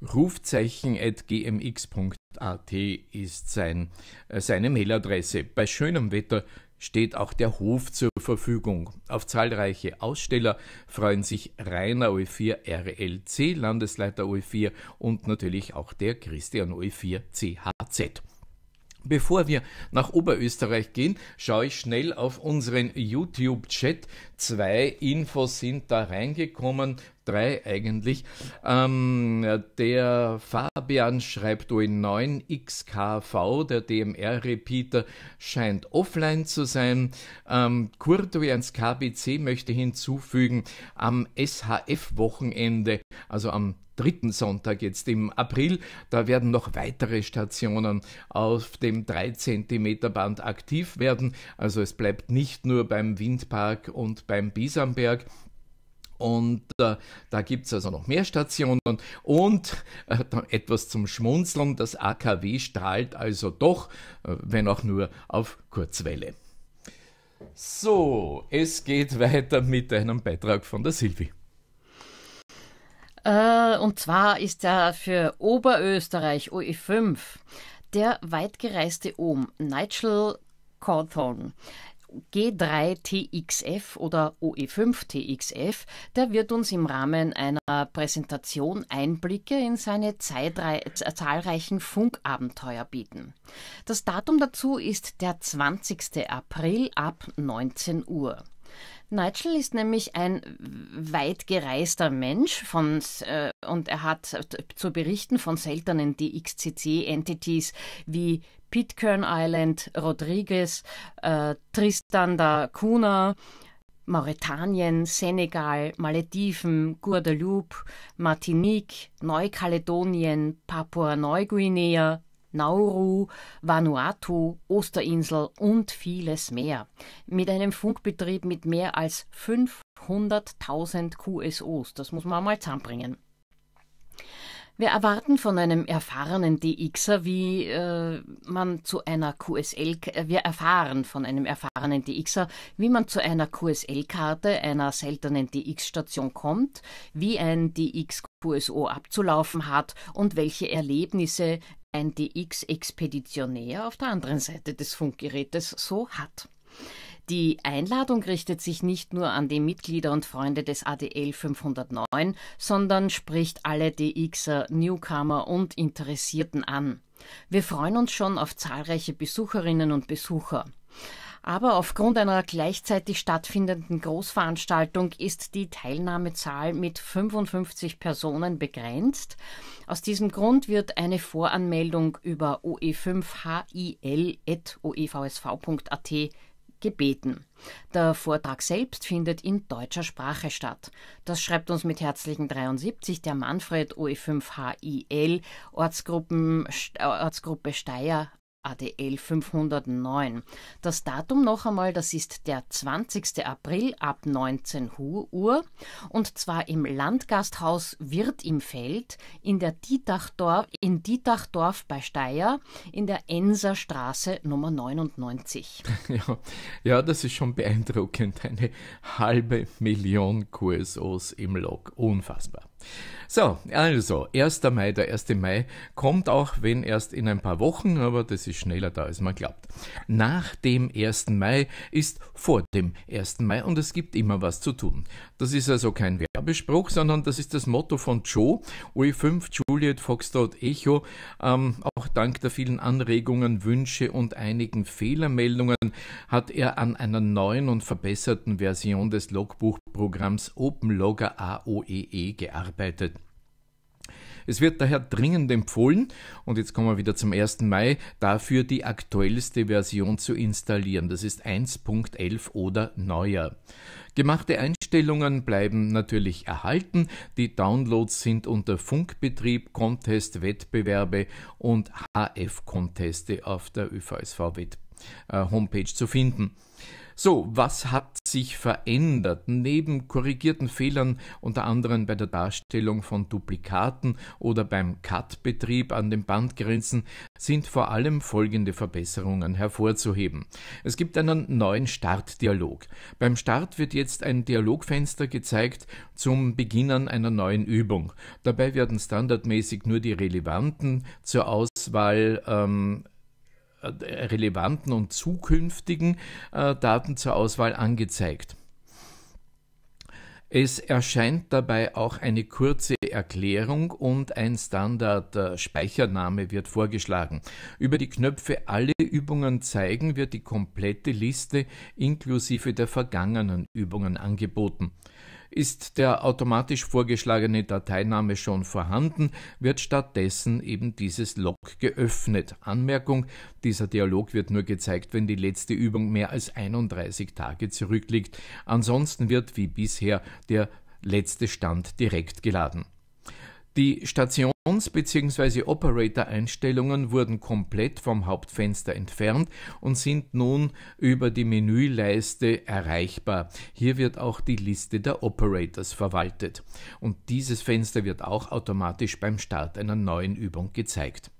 rufzeichen.gmx.at ist sein, äh, seine Mailadresse. Bei schönem Wetter steht auch der Hof zur Verfügung. Auf zahlreiche Aussteller freuen sich Rainer OE4 RLC, Landesleiter OE4 und natürlich auch der Christian OE4 CHZ. Bevor wir nach Oberösterreich gehen, schaue ich schnell auf unseren YouTube-Chat. Zwei Infos sind da reingekommen drei eigentlich. Ähm, der Fabian schreibt OE9XKV, der DMR-Repeater scheint offline zu sein. Ähm, Kurdovians KBC möchte hinzufügen, am SHF-Wochenende, also am dritten Sonntag jetzt im April. Da werden noch weitere Stationen auf dem 3 cm Band aktiv werden. Also es bleibt nicht nur beim Windpark und beim Bisamberg, und äh, da gibt es also noch mehr Stationen. Und äh, etwas zum Schmunzeln, das AKW strahlt also doch, äh, wenn auch nur auf Kurzwelle. So, es geht weiter mit einem Beitrag von der Silvi. Äh, und zwar ist er für Oberösterreich OE5 der weitgereiste Ohm, Nigel Cawthorn. G3TXF oder OE5TXF, der wird uns im Rahmen einer Präsentation Einblicke in seine äh, zahlreichen Funkabenteuer bieten. Das Datum dazu ist der 20. April ab 19 Uhr. Nigel ist nämlich ein weit gereister Mensch von, äh, und er hat äh, zu berichten von seltenen DXCC-Entities wie Pitcairn Island, Rodriguez, äh, Tristan da Cunha, Mauretanien, Senegal, Malediven, Guadeloupe, Martinique, Neukaledonien, Papua-Neuguinea, Nauru, Vanuatu, Osterinsel und vieles mehr. Mit einem Funkbetrieb mit mehr als 500.000 QSOs. Das muss man mal zusammenbringen. Wir erwarten von einem erfahrenen DXer, wie äh, man zu einer QSL, äh, wir erfahren von einem erfahrenen DXer, wie man zu einer QSL-Karte einer seltenen DX-Station kommt, wie ein DX QSO abzulaufen hat und welche Erlebnisse ein DX-Expeditionär auf der anderen Seite des Funkgerätes so hat. Die Einladung richtet sich nicht nur an die Mitglieder und Freunde des ADL 509, sondern spricht alle DXer, Newcomer und Interessierten an. Wir freuen uns schon auf zahlreiche Besucherinnen und Besucher. Aber aufgrund einer gleichzeitig stattfindenden Großveranstaltung ist die Teilnahmezahl mit 55 Personen begrenzt. Aus diesem Grund wird eine Voranmeldung über oe5hil.oevsv.at gebeten. Der Vortrag selbst findet in deutscher Sprache statt. Das schreibt uns mit herzlichen 73 der Manfred OE5HIL Ortsgruppen, äh, Ortsgruppe Steyr ADL 509. Das Datum noch einmal, das ist der 20. April ab 19 Uhr und zwar im Landgasthaus Wirt im Feld in der Dietachdorf, in Dietachdorf bei Steyr in der Enserstraße Nummer 99. Ja, ja, das ist schon beeindruckend. Eine halbe Million QSOs im Log. Unfassbar. So, also 1. Mai, der 1. Mai kommt auch, wenn erst in ein paar Wochen, aber das ist schneller da, als man glaubt. Nach dem 1. Mai ist vor dem 1. Mai und es gibt immer was zu tun. Das ist also kein Werbespruch, sondern das ist das Motto von Joe, UE5, Juliet, Foxtrot, Echo, ähm, auch dank der vielen Anregungen, Wünsche und einigen Fehlermeldungen hat er an einer neuen und verbesserten Version des Logbuchprogramms OpenLogger AOEE e gearbeitet. Es wird daher dringend empfohlen, und jetzt kommen wir wieder zum 1. Mai, dafür die aktuellste Version zu installieren. Das ist 1.11 oder neuer. Gemachte Einstellungen bleiben natürlich erhalten. Die Downloads sind unter Funkbetrieb, Contest, Wettbewerbe und HF-Conteste auf der ÖVSV-Homepage äh, zu finden. So, was hat sich verändert? Neben korrigierten Fehlern unter anderem bei der Darstellung von Duplikaten oder beim Cut-Betrieb an den Bandgrenzen sind vor allem folgende Verbesserungen hervorzuheben. Es gibt einen neuen Startdialog. Beim Start wird jetzt ein Dialogfenster gezeigt zum Beginnen einer neuen Übung. Dabei werden standardmäßig nur die relevanten zur Auswahl ähm, äh, relevanten und zukünftigen äh, Daten zur Auswahl angezeigt. Es erscheint dabei auch eine kurze Erklärung und ein Standard-Speichername äh, wird vorgeschlagen. Über die Knöpfe Alle Übungen zeigen wird die komplette Liste inklusive der vergangenen Übungen angeboten. Ist der automatisch vorgeschlagene Dateiname schon vorhanden, wird stattdessen eben dieses Log geöffnet. Anmerkung, dieser Dialog wird nur gezeigt, wenn die letzte Übung mehr als 31 Tage zurückliegt. Ansonsten wird wie bisher der letzte Stand direkt geladen. Die Station Stations- bzw. Operator-Einstellungen wurden komplett vom Hauptfenster entfernt und sind nun über die Menüleiste erreichbar. Hier wird auch die Liste der Operators verwaltet. Und dieses Fenster wird auch automatisch beim Start einer neuen Übung gezeigt.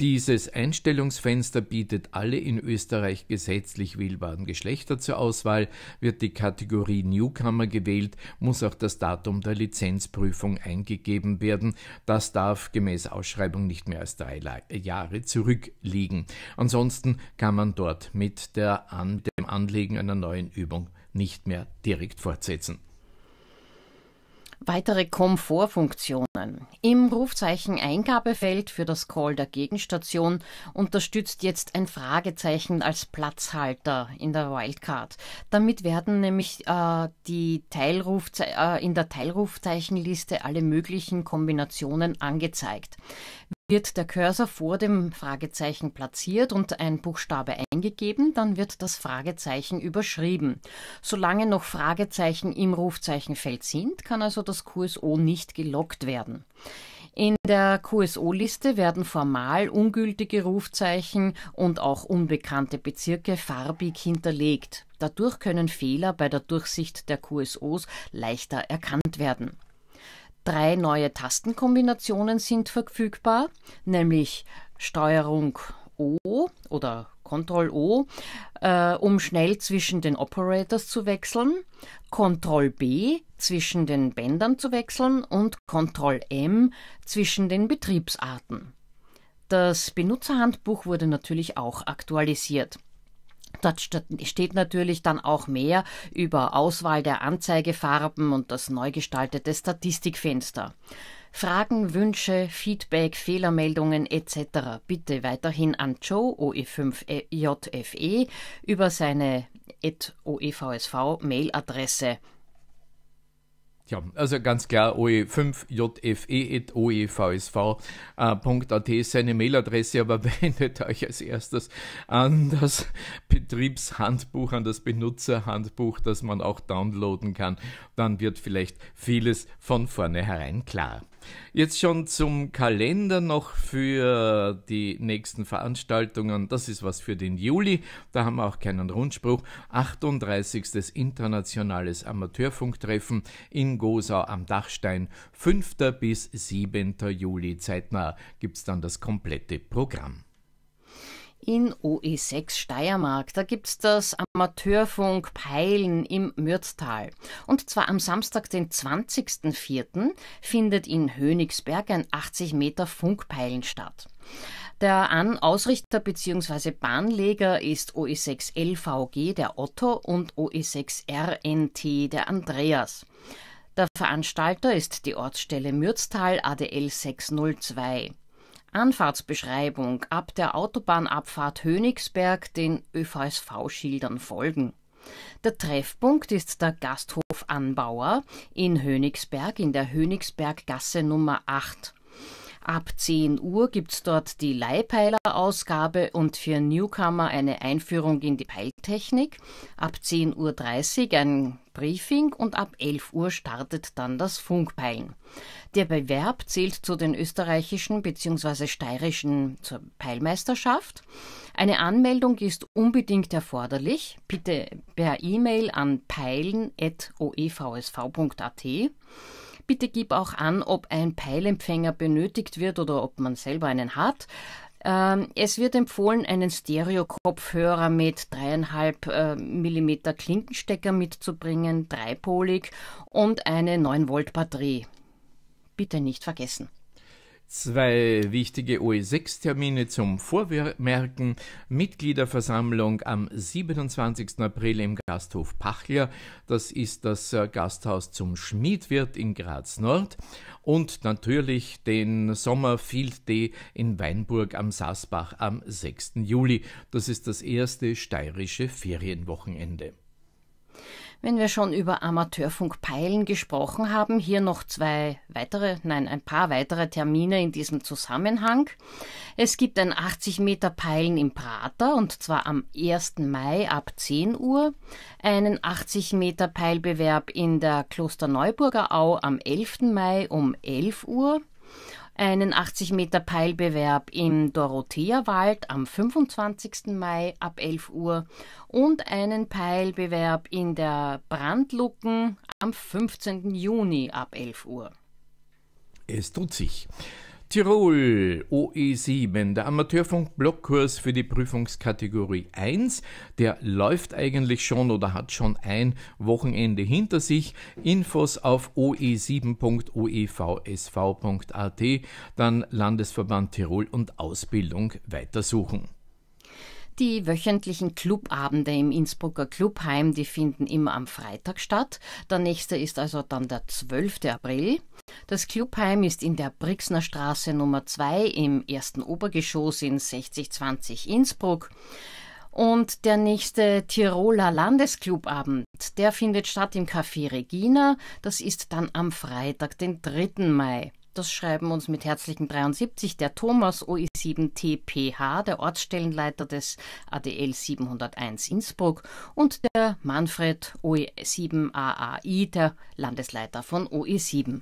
Dieses Einstellungsfenster bietet alle in Österreich gesetzlich wählbaren Geschlechter zur Auswahl. Wird die Kategorie Newcomer gewählt, muss auch das Datum der Lizenzprüfung eingegeben werden. Das darf gemäß Ausschreibung nicht mehr als drei Jahre zurückliegen. Ansonsten kann man dort mit der An dem Anlegen einer neuen Übung nicht mehr direkt fortsetzen. Weitere Komfortfunktionen. Im Rufzeichen-Eingabefeld für das Call der Gegenstation unterstützt jetzt ein Fragezeichen als Platzhalter in der Wildcard. Damit werden nämlich äh, die Teilrufze äh, in der Teilrufzeichenliste alle möglichen Kombinationen angezeigt. Wird der Cursor vor dem Fragezeichen platziert und ein Buchstabe eingegeben, dann wird das Fragezeichen überschrieben. Solange noch Fragezeichen im Rufzeichenfeld sind, kann also das QSO nicht gelockt werden. In der QSO-Liste werden formal ungültige Rufzeichen und auch unbekannte Bezirke farbig hinterlegt. Dadurch können Fehler bei der Durchsicht der QSOs leichter erkannt werden. Drei neue Tastenkombinationen sind verfügbar, nämlich Steuerung O oder Ctrl O, äh, um schnell zwischen den Operators zu wechseln, Ctrl B zwischen den Bändern zu wechseln und Ctrl M zwischen den Betriebsarten. Das Benutzerhandbuch wurde natürlich auch aktualisiert. Dort steht natürlich dann auch mehr über Auswahl der Anzeigefarben und das neu gestaltete Statistikfenster. Fragen, Wünsche, Feedback, Fehlermeldungen etc. bitte weiterhin an Joe OE5JFE e, über seine OEVSV Mailadresse Tja, also ganz klar oe5jfe.oevsv.at e äh, ist seine Mailadresse, aber wendet euch als erstes an das Betriebshandbuch, an das Benutzerhandbuch, das man auch downloaden kann. Dann wird vielleicht vieles von vornherein klar. Jetzt schon zum Kalender noch für die nächsten Veranstaltungen. Das ist was für den Juli. Da haben wir auch keinen Rundspruch. 38. Internationales Amateurfunktreffen in Gosau am Dachstein. 5. bis 7. Juli zeitnah gibt es dann das komplette Programm in OE6 Steiermark. Da gibt es das Amateurfunk Peilen im Mürztal. Und zwar am Samstag, den 20.04. findet in Hönigsberg ein 80 Meter Funkpeilen statt. Der An-Ausrichter bzw. Bahnleger ist OE6LVG der Otto und OE6RNT der Andreas. Der Veranstalter ist die Ortsstelle Mürztal ADL 602. Anfahrtsbeschreibung ab der Autobahnabfahrt Hönigsberg den ÖVSV-Schildern folgen. Der Treffpunkt ist der Gasthof Anbauer in Hönigsberg in der Hönigsberggasse Nummer 8. Ab 10 Uhr gibt's dort die Leihpeiler-Ausgabe und für Newcomer eine Einführung in die Peiltechnik. Ab 10.30 Uhr ein Briefing und ab 11 Uhr startet dann das Funkpeilen. Der Bewerb zählt zu den österreichischen bzw. steirischen zur Peilmeisterschaft. Eine Anmeldung ist unbedingt erforderlich. Bitte per E-Mail an peilen.oevsv.at. Bitte gib auch an, ob ein Peilempfänger benötigt wird oder ob man selber einen hat. Ähm, es wird empfohlen, einen Stereo-Kopfhörer mit 3,5 äh, mm Klinkenstecker mitzubringen, dreipolig und eine 9 Volt Batterie. Bitte nicht vergessen. Zwei wichtige OE6-Termine zum Vormerken. Mitgliederversammlung am 27. April im Gasthof Pachler. Das ist das äh, Gasthaus zum Schmiedwirt in Graz Nord. Und natürlich den Sommer Field Day in Weinburg am Saasbach am 6. Juli. Das ist das erste steirische Ferienwochenende. Wenn wir schon über Amateurfunkpeilen gesprochen haben, hier noch zwei weitere, nein, ein paar weitere Termine in diesem Zusammenhang. Es gibt ein 80 Meter Peilen im Prater und zwar am 1. Mai ab 10 Uhr, einen 80 Meter Peilbewerb in der Klosterneuburger Au am 11. Mai um 11 Uhr einen 80 Meter Peilbewerb im Dorothea-Wald am 25. Mai ab 11 Uhr und einen Peilbewerb in der Brandlucken am 15. Juni ab 11 Uhr. Es tut sich. Tirol OE7, der Amateurfunk-Blockkurs für die Prüfungskategorie 1, der läuft eigentlich schon oder hat schon ein Wochenende hinter sich. Infos auf oe7.oevsv.at, e dann Landesverband Tirol und Ausbildung weitersuchen. Die wöchentlichen Clubabende im Innsbrucker Clubheim, die finden immer am Freitag statt. Der nächste ist also dann der 12. April. Das Clubheim ist in der Brixner Straße Nummer 2 im ersten Obergeschoss in 6020 Innsbruck. Und der nächste Tiroler Landesclubabend, der findet statt im Café Regina. Das ist dann am Freitag, den 3. Mai. Das schreiben uns mit herzlichen 73 der Thomas OE7TPH, der Ortsstellenleiter des ADL 701 Innsbruck und der Manfred OE7AAI, der Landesleiter von OE7.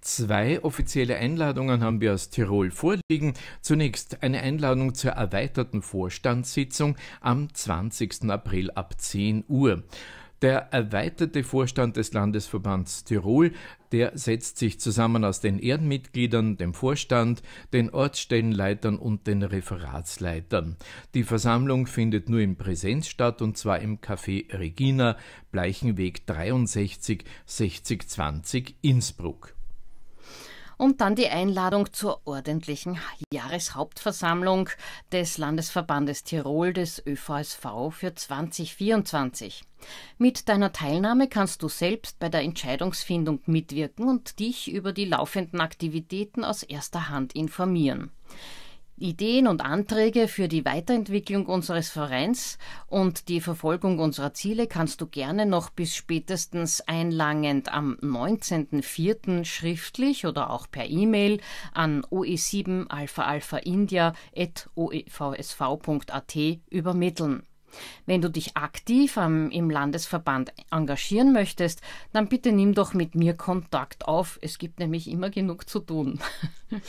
Zwei offizielle Einladungen haben wir aus Tirol vorliegen. Zunächst eine Einladung zur erweiterten Vorstandssitzung am 20. April ab 10 Uhr. Der erweiterte Vorstand des Landesverbands Tirol, der setzt sich zusammen aus den Ehrenmitgliedern, dem Vorstand, den Ortsstellenleitern und den Referatsleitern. Die Versammlung findet nur in Präsenz statt und zwar im Café Regina, Bleichenweg 63 6020 Innsbruck und dann die Einladung zur ordentlichen Jahreshauptversammlung des Landesverbandes Tirol des ÖVSV für 2024. Mit deiner Teilnahme kannst du selbst bei der Entscheidungsfindung mitwirken und dich über die laufenden Aktivitäten aus erster Hand informieren. Ideen und Anträge für die Weiterentwicklung unseres Vereins und die Verfolgung unserer Ziele kannst du gerne noch bis spätestens einlangend am 19.04. schriftlich oder auch per E-Mail an oe7alpha-alpha-india.oevsv.at übermitteln. Wenn du dich aktiv im Landesverband engagieren möchtest, dann bitte nimm doch mit mir Kontakt auf. Es gibt nämlich immer genug zu tun.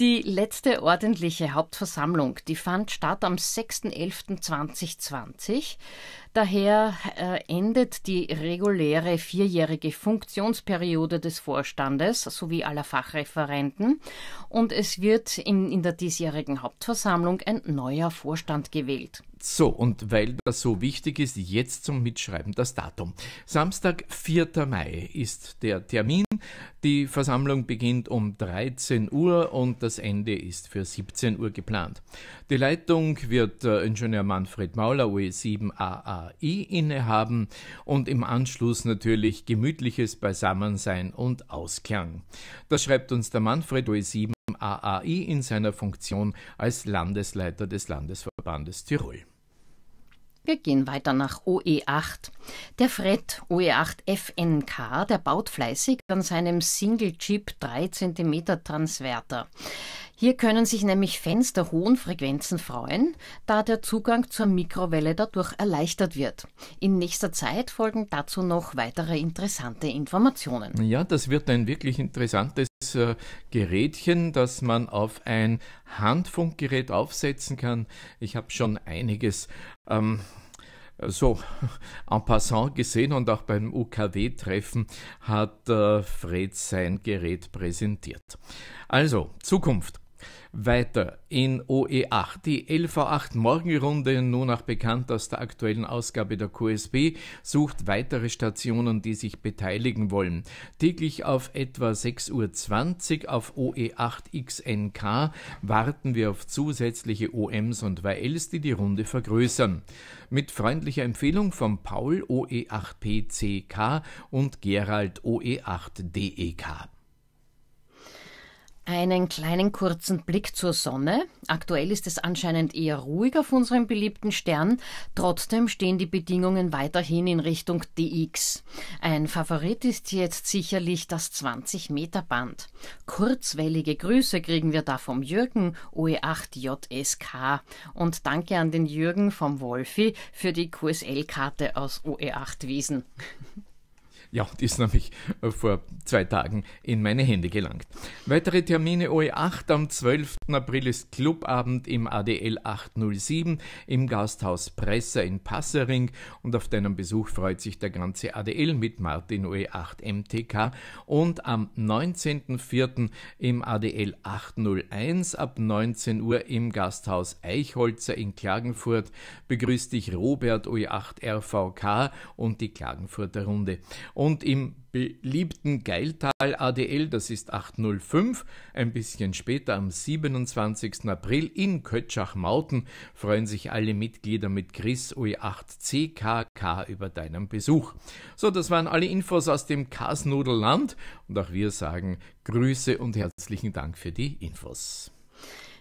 Die letzte ordentliche Hauptversammlung, die fand statt am 6.11.2020. Daher äh, endet die reguläre vierjährige Funktionsperiode des Vorstandes sowie aller Fachreferenten und es wird in, in der diesjährigen Hauptversammlung ein neuer Vorstand gewählt. So, und weil das so wichtig ist, jetzt zum Mitschreiben das Datum. Samstag, 4. Mai ist der Termin. Die Versammlung beginnt um 13 Uhr und das Ende ist für 17 Uhr geplant. Die Leitung wird äh, Ingenieur Manfred Mauler, OE7AAI, innehaben und im Anschluss natürlich gemütliches Beisammensein und Ausklang. Das schreibt uns der Manfred OE7 AAI in seiner Funktion als Landesleiter des Landesverbandes Tirol. Wir gehen weiter nach OE8. Der Fred OE8 FNK, der baut fleißig an seinem Single Chip 3 cm Transverter. Hier können sich nämlich Fans der hohen Frequenzen freuen, da der Zugang zur Mikrowelle dadurch erleichtert wird. In nächster Zeit folgen dazu noch weitere interessante Informationen. Ja, das wird ein wirklich interessantes äh, Gerätchen, das man auf ein Handfunkgerät aufsetzen kann. Ich habe schon einiges ähm, so en passant gesehen und auch beim UKW-Treffen hat äh, Fred sein Gerät präsentiert. Also, Zukunft. Weiter in OE8. Die LV8 Morgenrunde, nun auch bekannt aus der aktuellen Ausgabe der QSB, sucht weitere Stationen, die sich beteiligen wollen. Täglich auf etwa 6.20 Uhr auf OE8XNK warten wir auf zusätzliche OMs und YLs, die die Runde vergrößern. Mit freundlicher Empfehlung von Paul OE8PCK und Gerald OE8DEK. Einen kleinen kurzen Blick zur Sonne. Aktuell ist es anscheinend eher ruhig auf unserem beliebten Stern. Trotzdem stehen die Bedingungen weiterhin in Richtung DX. Ein Favorit ist jetzt sicherlich das 20 Meter Band. Kurzwellige Grüße kriegen wir da vom Jürgen OE8JSK. Und danke an den Jürgen vom Wolfi für die QSL-Karte aus OE8 Wiesen. Ja, die ist nämlich äh, vor zwei Tagen in meine Hände gelangt. Weitere Termine OE8 am 12. April ist Clubabend im ADL 807 im Gasthaus Presser in Passering und auf deinen Besuch freut sich der ganze ADL mit Martin OE8 MTK und am 19.04. im ADL 801 ab 19 Uhr im Gasthaus Eichholzer in Klagenfurt begrüßt dich Robert OE8 RVK und die Klagenfurter Runde und im beliebten Geiltal ADL, das ist 805, ein bisschen später am 27. April in Kötschach-Mauten freuen sich alle Mitglieder mit Chris OE8CKK über deinen Besuch. So, das waren alle Infos aus dem Kasnudelland und auch wir sagen Grüße und herzlichen Dank für die Infos.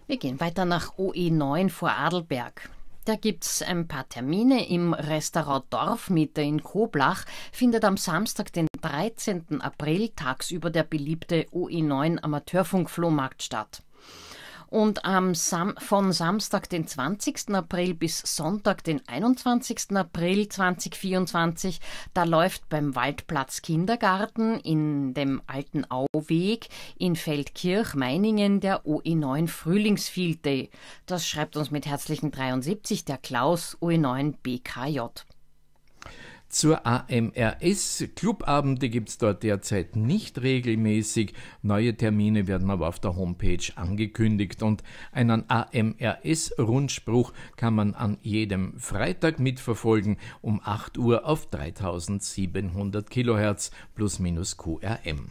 Wir gehen weiter nach OE9 vor Adelberg. Da gibt's ein paar Termine im Restaurant Dorfmitte in Koblach, findet am Samstag, den 13. April, tagsüber der beliebte OE9 Amateurfunkflohmarkt statt. Und am Sam von Samstag, den 20. April bis Sonntag, den 21. April 2024, da läuft beim Waldplatz Kindergarten in dem alten Auweg in Feldkirch, Meiningen, der OE9 Frühlingsfield Day. Das schreibt uns mit herzlichen 73 der Klaus OE9 BKJ zur AMRS. Clubabende gibt es dort derzeit nicht regelmäßig. Neue Termine werden aber auf der Homepage angekündigt. Und einen AMRS-Rundspruch kann man an jedem Freitag mitverfolgen um 8 Uhr auf 3700 Kilohertz plus minus QRM.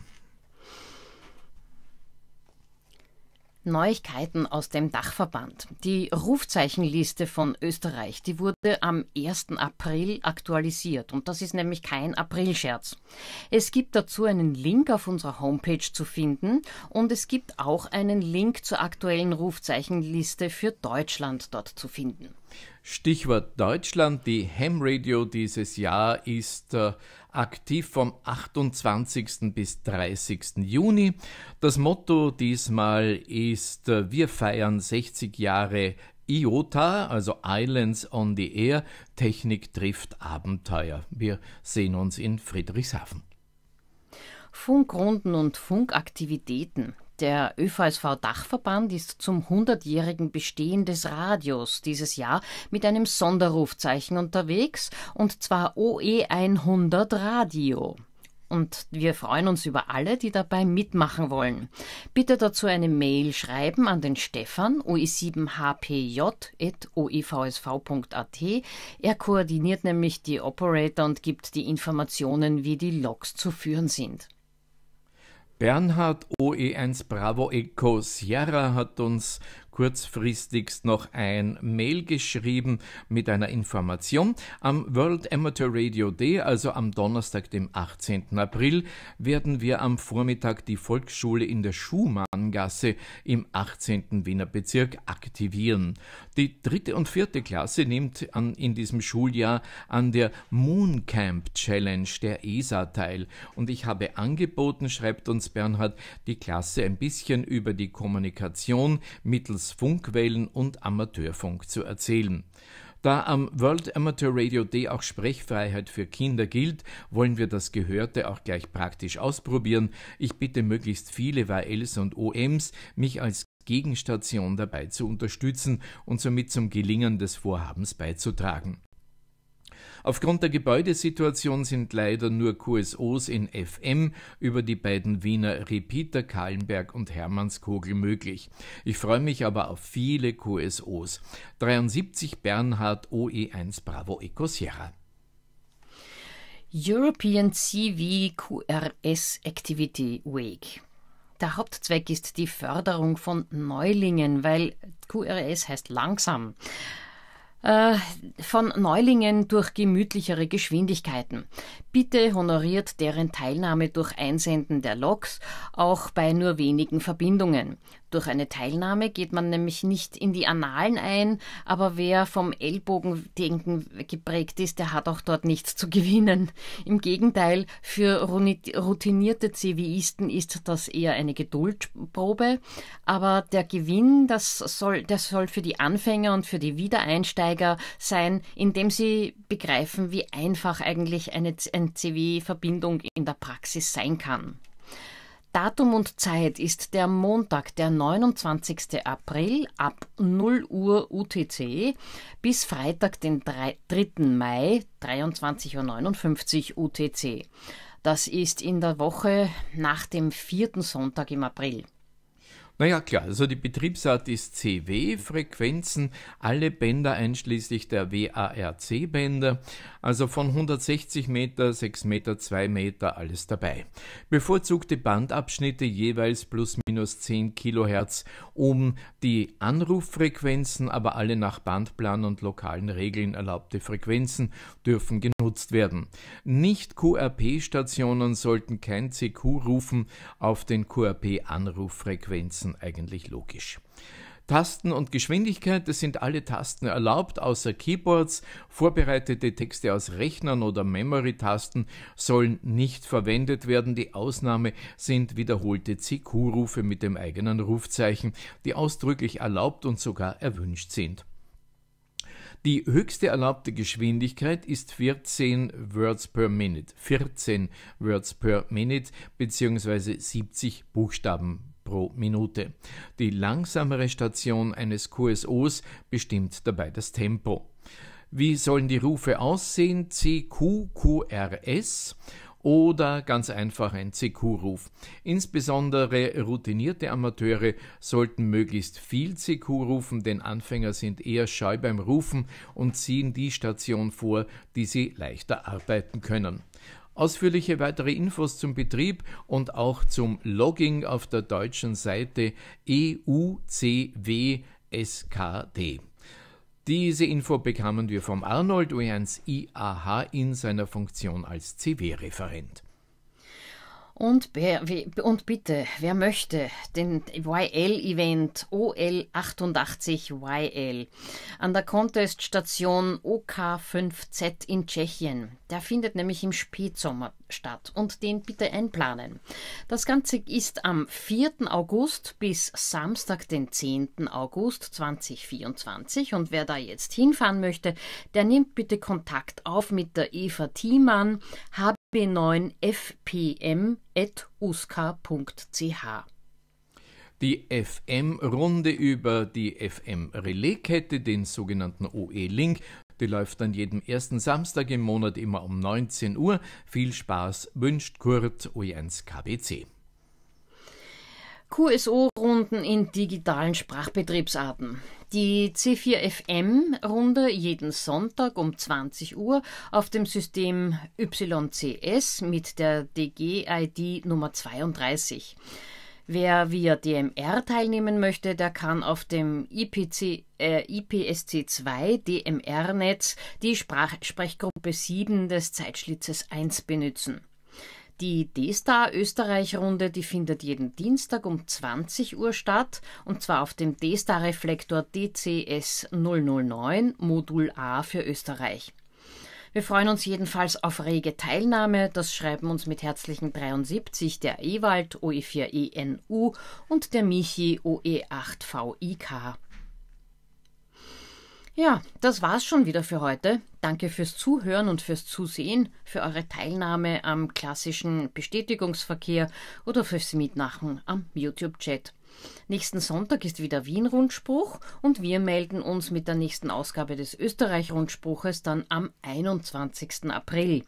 Neuigkeiten aus dem Dachverband. Die Rufzeichenliste von Österreich, die wurde am 1. April aktualisiert und das ist nämlich kein Aprilscherz. Es gibt dazu einen Link auf unserer Homepage zu finden und es gibt auch einen Link zur aktuellen Rufzeichenliste für Deutschland dort zu finden. Stichwort Deutschland, die Ham Radio dieses Jahr ist äh, aktiv vom 28. bis 30. Juni. Das Motto diesmal ist, äh, wir feiern 60 Jahre IOTA, also Islands on the Air, Technik trifft Abenteuer. Wir sehen uns in Friedrichshafen. Funkrunden und Funkaktivitäten. Der ÖVSV-Dachverband ist zum 100-jährigen Bestehen des Radios dieses Jahr mit einem Sonderrufzeichen unterwegs, und zwar OE100 Radio und wir freuen uns über alle, die dabei mitmachen wollen. Bitte dazu eine Mail schreiben an den Stefan oe7hpj.oevsv.at. E er koordiniert nämlich die Operator und gibt die Informationen, wie die Loks zu führen sind. Bernhard OE1 Bravo Echo Sierra hat uns kurzfristigst noch ein Mail geschrieben mit einer Information. Am World Amateur Radio Day, also am Donnerstag, dem 18. April, werden wir am Vormittag die Volksschule in der Schumanngasse im 18. Wiener Bezirk aktivieren. Die dritte und vierte Klasse nimmt an, in diesem Schuljahr an der Moon Camp Challenge der ESA teil. Und ich habe angeboten, schreibt uns Bernhard, die Klasse ein bisschen über die Kommunikation mittels Funkwellen und Amateurfunk zu erzählen. Da am World Amateur Radio D auch Sprechfreiheit für Kinder gilt, wollen wir das Gehörte auch gleich praktisch ausprobieren. Ich bitte möglichst viele YLs und OMs, mich als Gegenstation dabei zu unterstützen und somit zum Gelingen des Vorhabens beizutragen. Aufgrund der Gebäudesituation sind leider nur QSOs in FM über die beiden Wiener Repeater Kahlenberg und Hermannskogel möglich. Ich freue mich aber auf viele QSOs. 73 Bernhard OE1 Bravo Eco Sierra. European CV QRS Activity Week. Der Hauptzweck ist die Förderung von Neulingen, weil QRS heißt langsam. Äh, von Neulingen durch gemütlichere Geschwindigkeiten. Bitte honoriert deren Teilnahme durch Einsenden der Loks, auch bei nur wenigen Verbindungen. Durch eine Teilnahme geht man nämlich nicht in die Annalen ein, aber wer vom Ellbogendenken geprägt ist, der hat auch dort nichts zu gewinnen. Im Gegenteil, für routinierte CVisten ist das eher eine Geduldprobe, aber der Gewinn, das soll, das soll für die Anfänger und für die Wiedereinsteiger sein, indem sie begreifen, wie einfach eigentlich eine, eine CW-Verbindung in der Praxis sein kann. Datum und Zeit ist der Montag, der 29. April ab 0 Uhr UTC bis Freitag, den 3. Mai 23.59 Uhr UTC. Das ist in der Woche nach dem vierten Sonntag im April. Naja, klar, also die Betriebsart ist CW-Frequenzen, alle Bänder einschließlich der WARC-Bänder. Also von 160 Meter, 6 Meter, 2 Meter, alles dabei. Bevorzugte Bandabschnitte jeweils plus minus 10 Kilohertz, um die Anruffrequenzen, aber alle nach Bandplan und lokalen Regeln erlaubte Frequenzen dürfen genutzt werden. Nicht QRP-Stationen sollten kein CQ rufen auf den QRP-Anruffrequenzen, eigentlich logisch. Tasten und Geschwindigkeit, es sind alle Tasten erlaubt, außer Keyboards. Vorbereitete Texte aus Rechnern oder Memory-Tasten sollen nicht verwendet werden. Die Ausnahme sind wiederholte CQ-Rufe mit dem eigenen Rufzeichen, die ausdrücklich erlaubt und sogar erwünscht sind. Die höchste erlaubte Geschwindigkeit ist 14 Words per Minute, 14 Words per Minute bzw. 70 Buchstaben pro Minute. Die langsamere Station eines QSOs bestimmt dabei das Tempo. Wie sollen die Rufe aussehen? CQ, QRS oder ganz einfach ein CQ-Ruf. Insbesondere routinierte Amateure sollten möglichst viel CQ rufen, denn Anfänger sind eher scheu beim Rufen und ziehen die Station vor, die sie leichter arbeiten können. Ausführliche weitere Infos zum Betrieb und auch zum Logging auf der deutschen Seite EUCWSKD. Diese Info bekamen wir vom Arnold Oerns IAH in seiner Funktion als CW-Referent. Und, und, bitte, wer möchte, den YL-Event OL88YL an der Contest-Station OK5Z in Tschechien. Der findet nämlich im Spätsommer statt und den bitte einplanen. Das Ganze ist am 4. August bis Samstag, den 10. August 2024. Und wer da jetzt hinfahren möchte, der nimmt bitte Kontakt auf mit der Eva Thiemann, hb fb9fpm.usk.ch. Die FM-Runde über die fm kette den sogenannten OE-Link, die läuft an jedem ersten Samstag im Monat immer um 19 Uhr. Viel Spaß wünscht Kurt oe 1 KBC. QSO-Runden in digitalen Sprachbetriebsarten. Die C4FM-Runde jeden Sonntag um 20 Uhr auf dem System YCS mit der DG-ID Nummer 32. Wer via DMR teilnehmen möchte, der kann auf dem IPC, äh, IPSC2 DMR-Netz die Sprach Sprechgruppe 7 des Zeitschlitzes 1 benutzen. Die D-Star Österreich-Runde, die findet jeden Dienstag um 20 Uhr statt und zwar auf dem D-Star-Reflektor DCS 009 Modul A für Österreich. Wir freuen uns jedenfalls auf rege Teilnahme. Das schreiben uns mit herzlichen 73 der Ewald OE4ENU e und der Michi OE8VIK. Ja, das war's schon wieder für heute. Danke fürs Zuhören und fürs Zusehen, für eure Teilnahme am klassischen Bestätigungsverkehr oder fürs Mitmachen am YouTube-Chat. Nächsten Sonntag ist wieder Wien-Rundspruch und wir melden uns mit der nächsten Ausgabe des Österreich-Rundspruches dann am 21. April.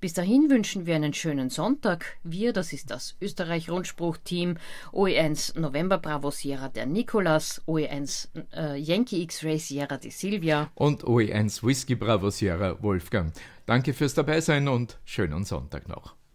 Bis dahin wünschen wir einen schönen Sonntag. Wir, das ist das Österreich-Rundspruch-Team, OE1 November Bravo Sierra der Nikolas, OE1 äh, Yankee X-Ray Sierra die Silvia und OE1 Whiskey Bravo Sierra Wolfgang. Danke fürs Dabeisein und schönen Sonntag noch.